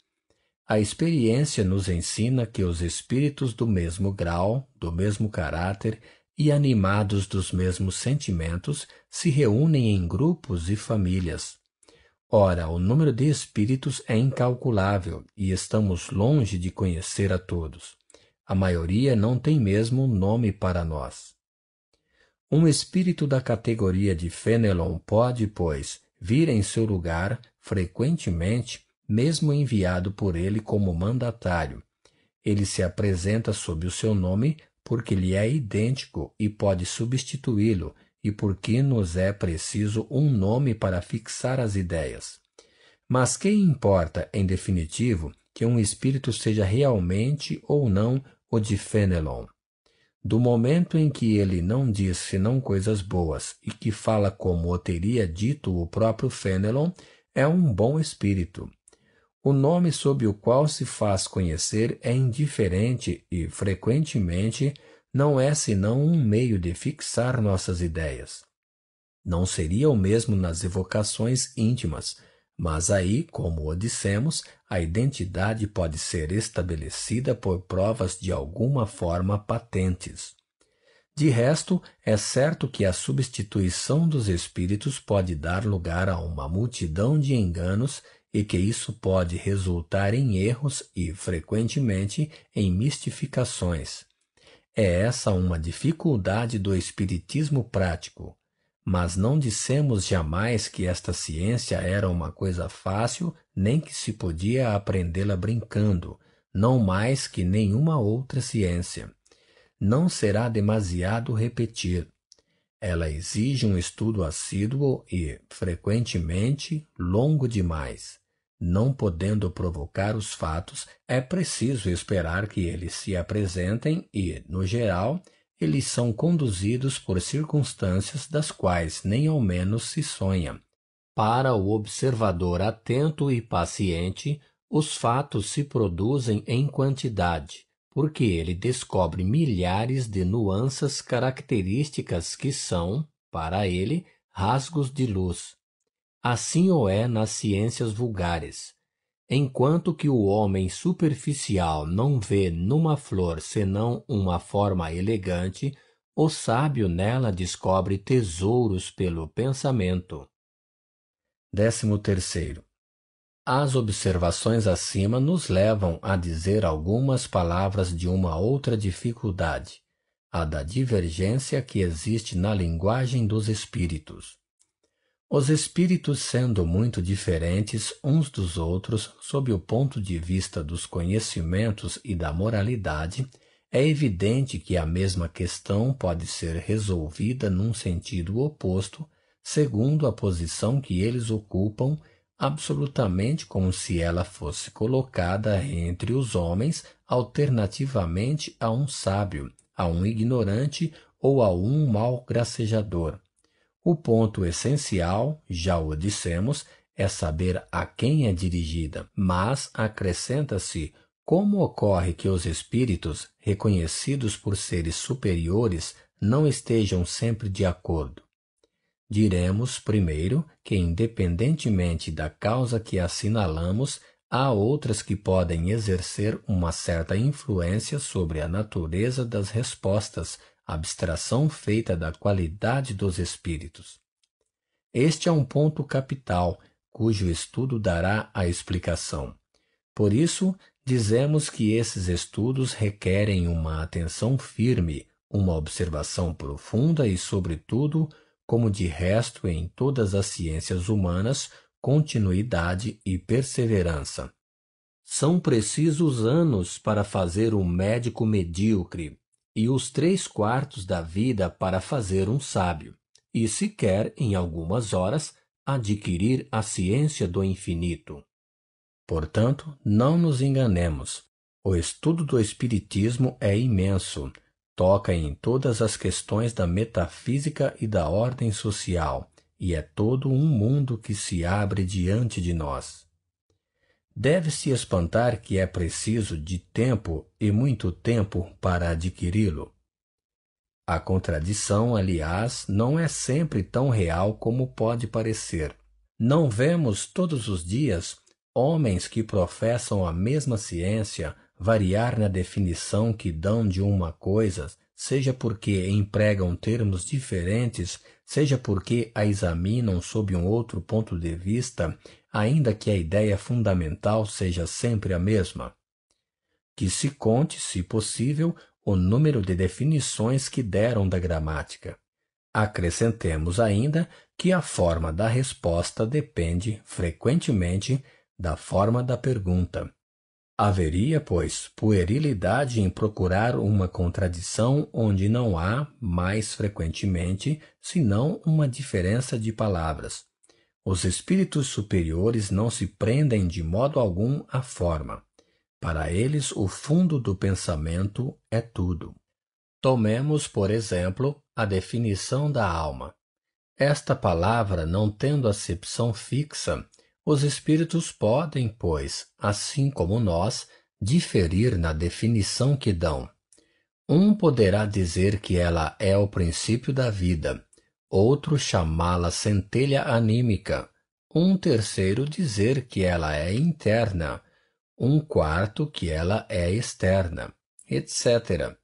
A experiência nos ensina que os espíritos do mesmo grau, do mesmo caráter e animados dos mesmos sentimentos se reúnem em grupos e famílias. Ora, o número de espíritos é incalculável e estamos longe de conhecer a todos. A maioria não tem mesmo nome para nós. Um espírito da categoria de Fenelon pode, pois, vir em seu lugar, frequentemente, mesmo enviado por ele como mandatário. Ele se apresenta sob o seu nome porque lhe é idêntico e pode substituí-lo, e porque nos é preciso um nome para fixar as ideias. Mas que importa, em definitivo, que um espírito seja realmente ou não o de Fenelon? Do momento em que ele não diz senão coisas boas e que fala como o teria dito o próprio Fenelon, é um bom espírito. O nome sob o qual se faz conhecer é indiferente e, frequentemente, não é senão um meio de fixar nossas ideias. Não seria o mesmo nas evocações íntimas mas aí, como o dissemos, a identidade pode ser estabelecida por provas de alguma forma patentes. De resto, é certo que a substituição dos espíritos pode dar lugar a uma multidão de enganos e que isso pode resultar em erros e, frequentemente, em mistificações. É essa uma dificuldade do espiritismo prático. Mas não dissemos jamais que esta ciência era uma coisa fácil, nem que se podia aprendê-la brincando, não mais que nenhuma outra ciência. Não será demasiado repetir. Ela exige um estudo assíduo e, frequentemente, longo demais. Não podendo provocar os fatos, é preciso esperar que eles se apresentem e, no geral, eles são conduzidos por circunstâncias das quais nem ao menos se sonha. Para o observador atento e paciente, os fatos se produzem em quantidade, porque ele descobre milhares de nuances características que são, para ele, rasgos de luz. Assim o é nas ciências vulgares. Enquanto que o homem superficial não vê numa flor senão uma forma elegante, o sábio nela descobre tesouros pelo pensamento. 13. As observações acima nos levam a dizer algumas palavras de uma outra dificuldade, a da divergência que existe na linguagem dos espíritos. Os espíritos sendo muito diferentes uns dos outros sob o ponto de vista dos conhecimentos e da moralidade, é evidente que a mesma questão pode ser resolvida num sentido oposto, segundo a posição que eles ocupam, absolutamente como se ela fosse colocada entre os homens, alternativamente a um sábio, a um ignorante ou a um mal gracejador. O ponto essencial, já o dissemos, é saber a quem é dirigida, mas acrescenta-se como ocorre que os espíritos, reconhecidos por seres superiores, não estejam sempre de acordo? Diremos, primeiro, que, independentemente da causa que assinalamos, há outras que podem exercer uma certa influência sobre a natureza das respostas abstração feita da qualidade dos espíritos. Este é um ponto capital cujo estudo dará a explicação. Por isso, dizemos que esses estudos requerem uma atenção firme, uma observação profunda e, sobretudo, como de resto em todas as ciências humanas, continuidade e perseverança. São precisos anos para fazer o um médico medíocre, e os três quartos da vida para fazer um sábio, e se quer, em algumas horas, adquirir a ciência do infinito. Portanto, não nos enganemos. O estudo do Espiritismo é imenso, toca em todas as questões da metafísica e da ordem social, e é todo um mundo que se abre diante de nós. Deve-se espantar que é preciso de tempo e muito tempo para adquiri-lo. A contradição, aliás, não é sempre tão real como pode parecer. Não vemos todos os dias homens que professam a mesma ciência variar na definição que dão de uma coisa seja porque empregam termos diferentes, seja porque a examinam sob um outro ponto de vista, ainda que a ideia fundamental seja sempre a mesma. Que se conte, se possível, o número de definições que deram da gramática. Acrescentemos ainda que a forma da resposta depende, frequentemente, da forma da pergunta. Haveria, pois, puerilidade em procurar uma contradição onde não há, mais frequentemente, senão uma diferença de palavras. Os espíritos superiores não se prendem de modo algum à forma. Para eles, o fundo do pensamento é tudo. Tomemos, por exemplo, a definição da alma. Esta palavra, não tendo acepção fixa, os espíritos podem, pois, assim como nós, diferir na definição que dão. Um poderá dizer que ela é o princípio da vida, outro chamá-la centelha anímica, um terceiro dizer que ela é interna, um quarto que ela é externa, etc.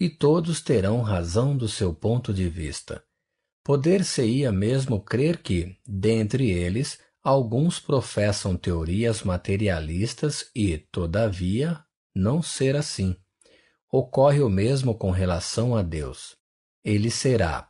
E todos terão razão do seu ponto de vista. Poder-se-ia mesmo crer que, dentre eles, Alguns professam teorias materialistas e, todavia, não ser assim. Ocorre o mesmo com relação a Deus. Ele será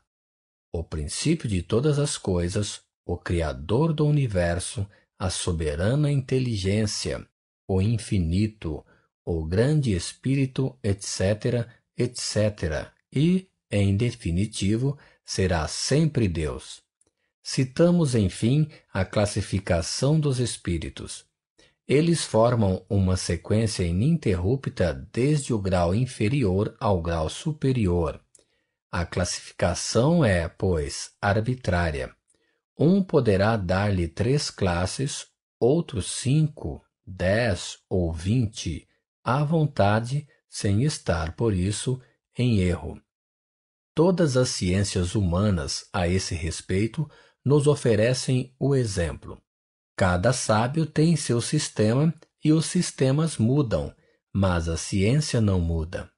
o princípio de todas as coisas, o Criador do universo, a soberana inteligência, o infinito, o grande espírito, etc., etc., e, em definitivo, será sempre Deus. Citamos, enfim, a classificação dos espíritos. Eles formam uma sequência ininterrupta desde o grau inferior ao grau superior. A classificação é, pois, arbitrária. Um poderá dar-lhe três classes, outros cinco, dez ou vinte, à vontade, sem estar, por isso, em erro. Todas as ciências humanas, a esse respeito, nos oferecem o exemplo. Cada sábio tem seu sistema e os sistemas mudam, mas a ciência não muda.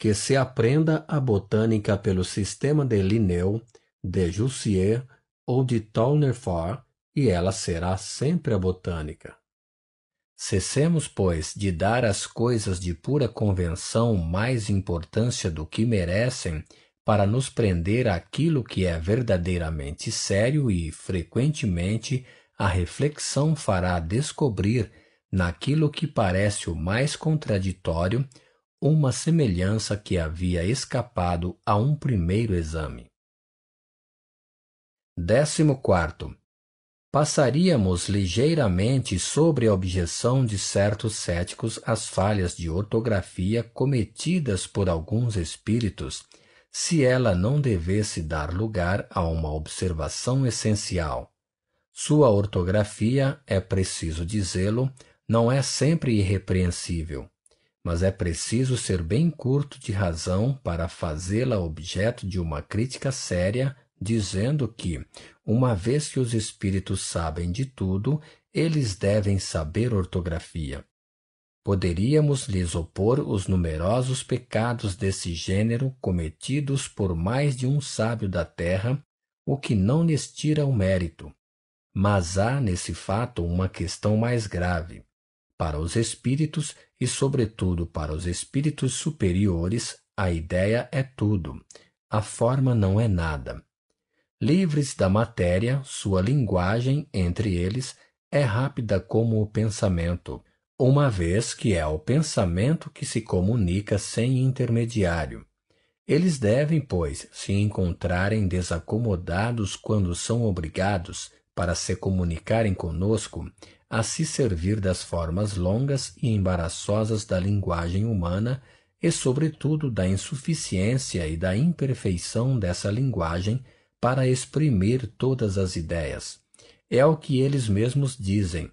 Que se aprenda a botânica pelo sistema de Linneu, de Jussieu ou de Tournefort, e ela será sempre a botânica. Cessemos, pois, de dar às coisas de pura convenção mais importância do que merecem para nos prender aquilo que é verdadeiramente sério e, frequentemente, a reflexão fará descobrir, naquilo que parece o mais contraditório, uma semelhança que havia escapado a um primeiro exame. 14. Passaríamos ligeiramente sobre a objeção de certos céticos às falhas de ortografia cometidas por alguns espíritos se ela não devesse dar lugar a uma observação essencial. Sua ortografia, é preciso dizê-lo, não é sempre irrepreensível, mas é preciso ser bem curto de razão para fazê-la objeto de uma crítica séria, dizendo que, uma vez que os espíritos sabem de tudo, eles devem saber ortografia poderíamos lhes opor os numerosos pecados desse gênero cometidos por mais de um sábio da terra, o que não lhes tira o mérito. Mas há nesse fato uma questão mais grave. Para os espíritos, e sobretudo para os espíritos superiores, a ideia é tudo, a forma não é nada. Livres da matéria, sua linguagem, entre eles, é rápida como o pensamento uma vez que é o pensamento que se comunica sem intermediário. Eles devem, pois, se encontrarem desacomodados quando são obrigados, para se comunicarem conosco, a se servir das formas longas e embaraçosas da linguagem humana e, sobretudo, da insuficiência e da imperfeição dessa linguagem para exprimir todas as ideias. É o que eles mesmos dizem,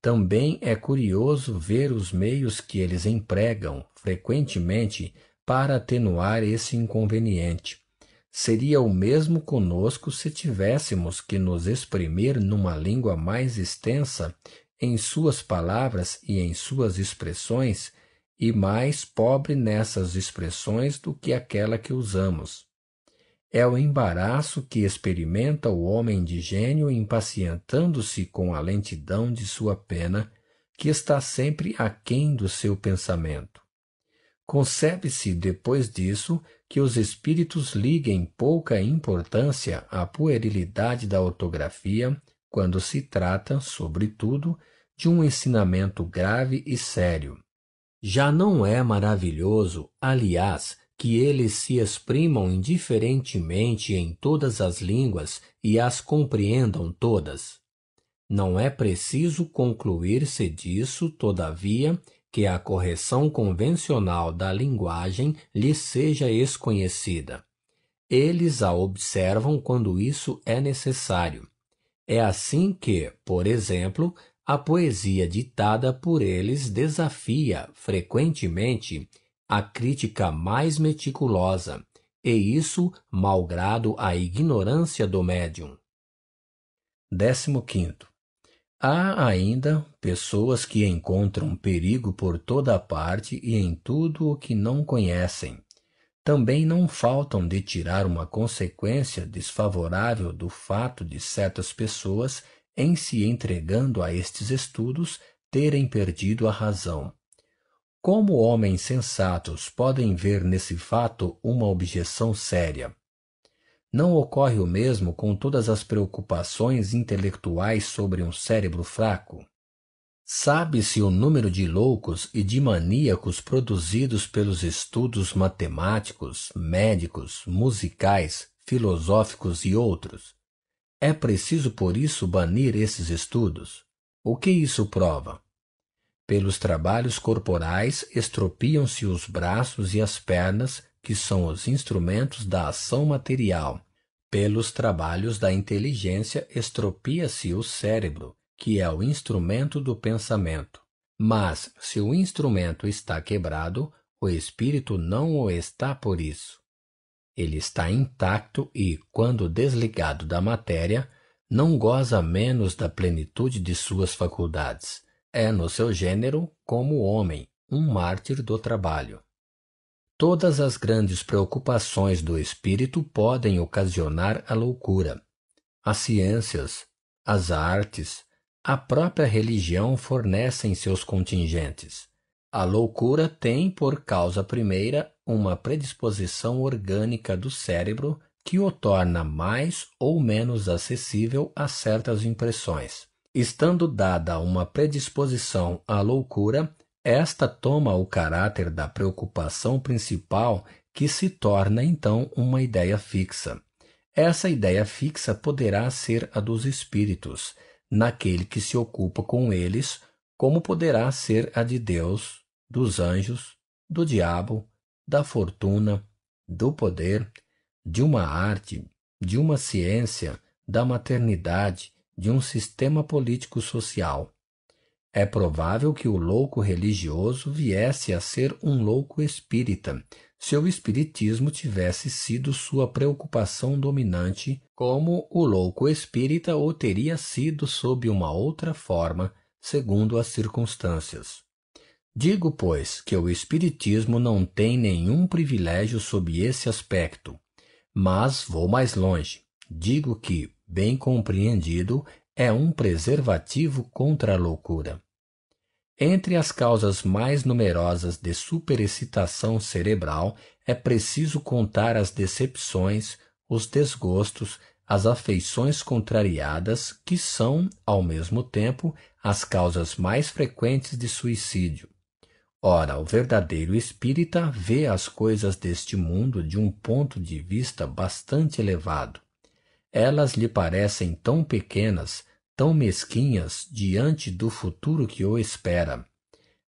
também é curioso ver os meios que eles empregam, frequentemente, para atenuar esse inconveniente. Seria o mesmo conosco se tivéssemos que nos exprimir numa língua mais extensa em suas palavras e em suas expressões, e mais pobre nessas expressões do que aquela que usamos é o embaraço que experimenta o homem de gênio impacientando-se com a lentidão de sua pena, que está sempre aquém do seu pensamento. Concebe-se, depois disso, que os espíritos liguem pouca importância à puerilidade da ortografia quando se trata, sobretudo, de um ensinamento grave e sério. Já não é maravilhoso, aliás, que eles se exprimam indiferentemente em todas as línguas e as compreendam todas. Não é preciso concluir-se disso, todavia, que a correção convencional da linguagem lhes seja desconhecida. Eles a observam quando isso é necessário. É assim que, por exemplo, a poesia ditada por eles desafia, frequentemente, a crítica mais meticulosa, e isso malgrado a ignorância do médium. 15. Há ainda pessoas que encontram perigo por toda parte e em tudo o que não conhecem. Também não faltam de tirar uma consequência desfavorável do fato de certas pessoas, em se entregando a estes estudos, terem perdido a razão como homens sensatos podem ver nesse fato uma objeção séria? Não ocorre o mesmo com todas as preocupações intelectuais sobre um cérebro fraco? Sabe-se o número de loucos e de maníacos produzidos pelos estudos matemáticos, médicos, musicais, filosóficos e outros. É preciso, por isso, banir esses estudos. O que isso prova? Pelos trabalhos corporais estropiam-se os braços e as pernas, que são os instrumentos da ação material. Pelos trabalhos da inteligência estropia-se o cérebro, que é o instrumento do pensamento. Mas, se o instrumento está quebrado, o espírito não o está por isso. Ele está intacto e, quando desligado da matéria, não goza menos da plenitude de suas faculdades é, no seu gênero, como homem, um mártir do trabalho. Todas as grandes preocupações do espírito podem ocasionar a loucura. As ciências, as artes, a própria religião fornecem seus contingentes. A loucura tem por causa primeira uma predisposição orgânica do cérebro que o torna mais ou menos acessível a certas impressões. Estando dada uma predisposição à loucura, esta toma o caráter da preocupação principal que se torna então uma ideia fixa. Essa ideia fixa poderá ser a dos espíritos, naquele que se ocupa com eles, como poderá ser a de Deus, dos anjos, do diabo, da fortuna, do poder, de uma arte, de uma ciência, da maternidade, de um sistema político-social. É provável que o louco religioso viesse a ser um louco espírita, se o espiritismo tivesse sido sua preocupação dominante, como o louco espírita o teria sido sob uma outra forma, segundo as circunstâncias. Digo, pois, que o espiritismo não tem nenhum privilégio sob esse aspecto, mas vou mais longe. Digo que bem compreendido, é um preservativo contra a loucura. Entre as causas mais numerosas de superexcitação cerebral, é preciso contar as decepções, os desgostos, as afeições contrariadas, que são, ao mesmo tempo, as causas mais frequentes de suicídio. Ora, o verdadeiro espírita vê as coisas deste mundo de um ponto de vista bastante elevado elas lhe parecem tão pequenas, tão mesquinhas diante do futuro que o espera.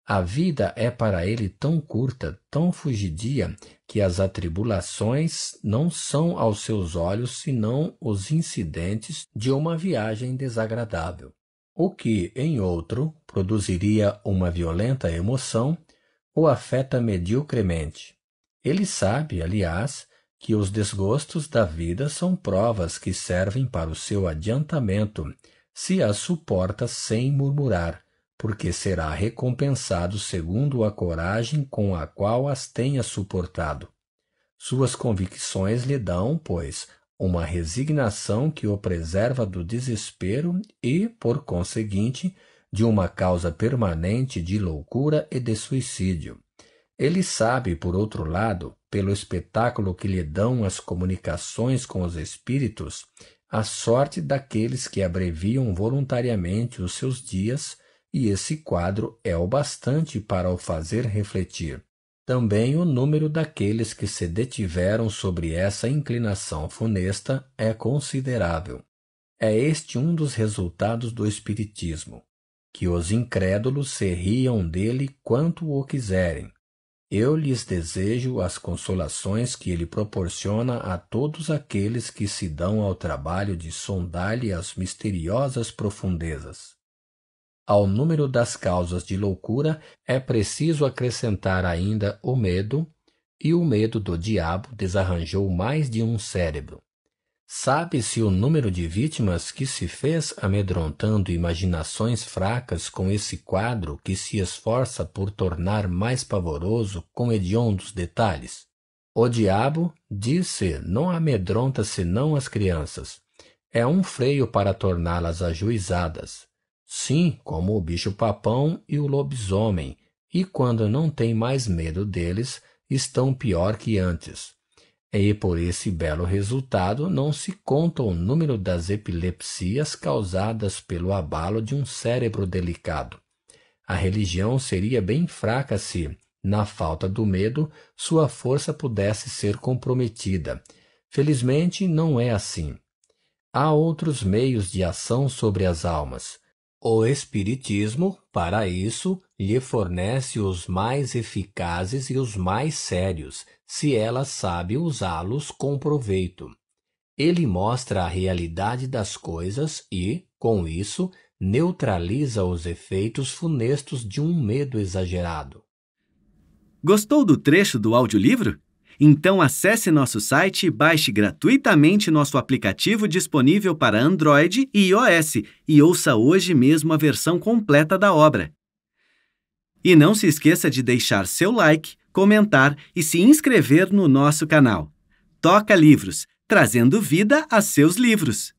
A vida é para ele tão curta, tão fugidia, que as atribulações não são aos seus olhos senão os incidentes de uma viagem desagradável. O que, em outro, produziria uma violenta emoção, o afeta mediocremente. Ele sabe, aliás, que os desgostos da vida são provas que servem para o seu adiantamento, se as suporta sem murmurar, porque será recompensado segundo a coragem com a qual as tenha suportado. Suas convicções lhe dão, pois, uma resignação que o preserva do desespero e, por conseguinte, de uma causa permanente de loucura e de suicídio. Ele sabe, por outro lado, pelo espetáculo que lhe dão as comunicações com os espíritos, a sorte daqueles que abreviam voluntariamente os seus dias, e esse quadro é o bastante para o fazer refletir. Também o número daqueles que se detiveram sobre essa inclinação funesta é considerável. É este um dos resultados do Espiritismo, que os incrédulos se riam dele quanto o quiserem, eu lhes desejo as consolações que ele proporciona a todos aqueles que se dão ao trabalho de sondar-lhe as misteriosas profundezas. Ao número das causas de loucura é preciso acrescentar ainda o medo, e o medo do diabo desarranjou mais de um cérebro. Sabe-se o número de vítimas que se fez amedrontando imaginações fracas com esse quadro que se esforça por tornar mais pavoroso com hediondos detalhes. O diabo, diz-se, não amedronta senão as crianças. É um freio para torná-las ajuizadas. Sim, como o bicho-papão e o lobisomem, e quando não tem mais medo deles, estão pior que antes e por esse belo resultado não se conta o número das epilepsias causadas pelo abalo de um cérebro delicado. A religião seria bem fraca se, na falta do medo, sua força pudesse ser comprometida. Felizmente, não é assim. Há outros meios de ação sobre as almas. O Espiritismo, para isso, lhe fornece os mais eficazes e os mais sérios, se ela sabe usá-los com proveito. Ele mostra a realidade das coisas e, com isso, neutraliza os efeitos funestos de um medo exagerado. Gostou do trecho do audiolivro? Então acesse nosso site e baixe gratuitamente nosso aplicativo disponível para Android e iOS e ouça hoje mesmo a versão completa da obra. E não se esqueça de deixar seu like comentar e se inscrever no nosso canal. Toca Livros, trazendo vida a seus livros.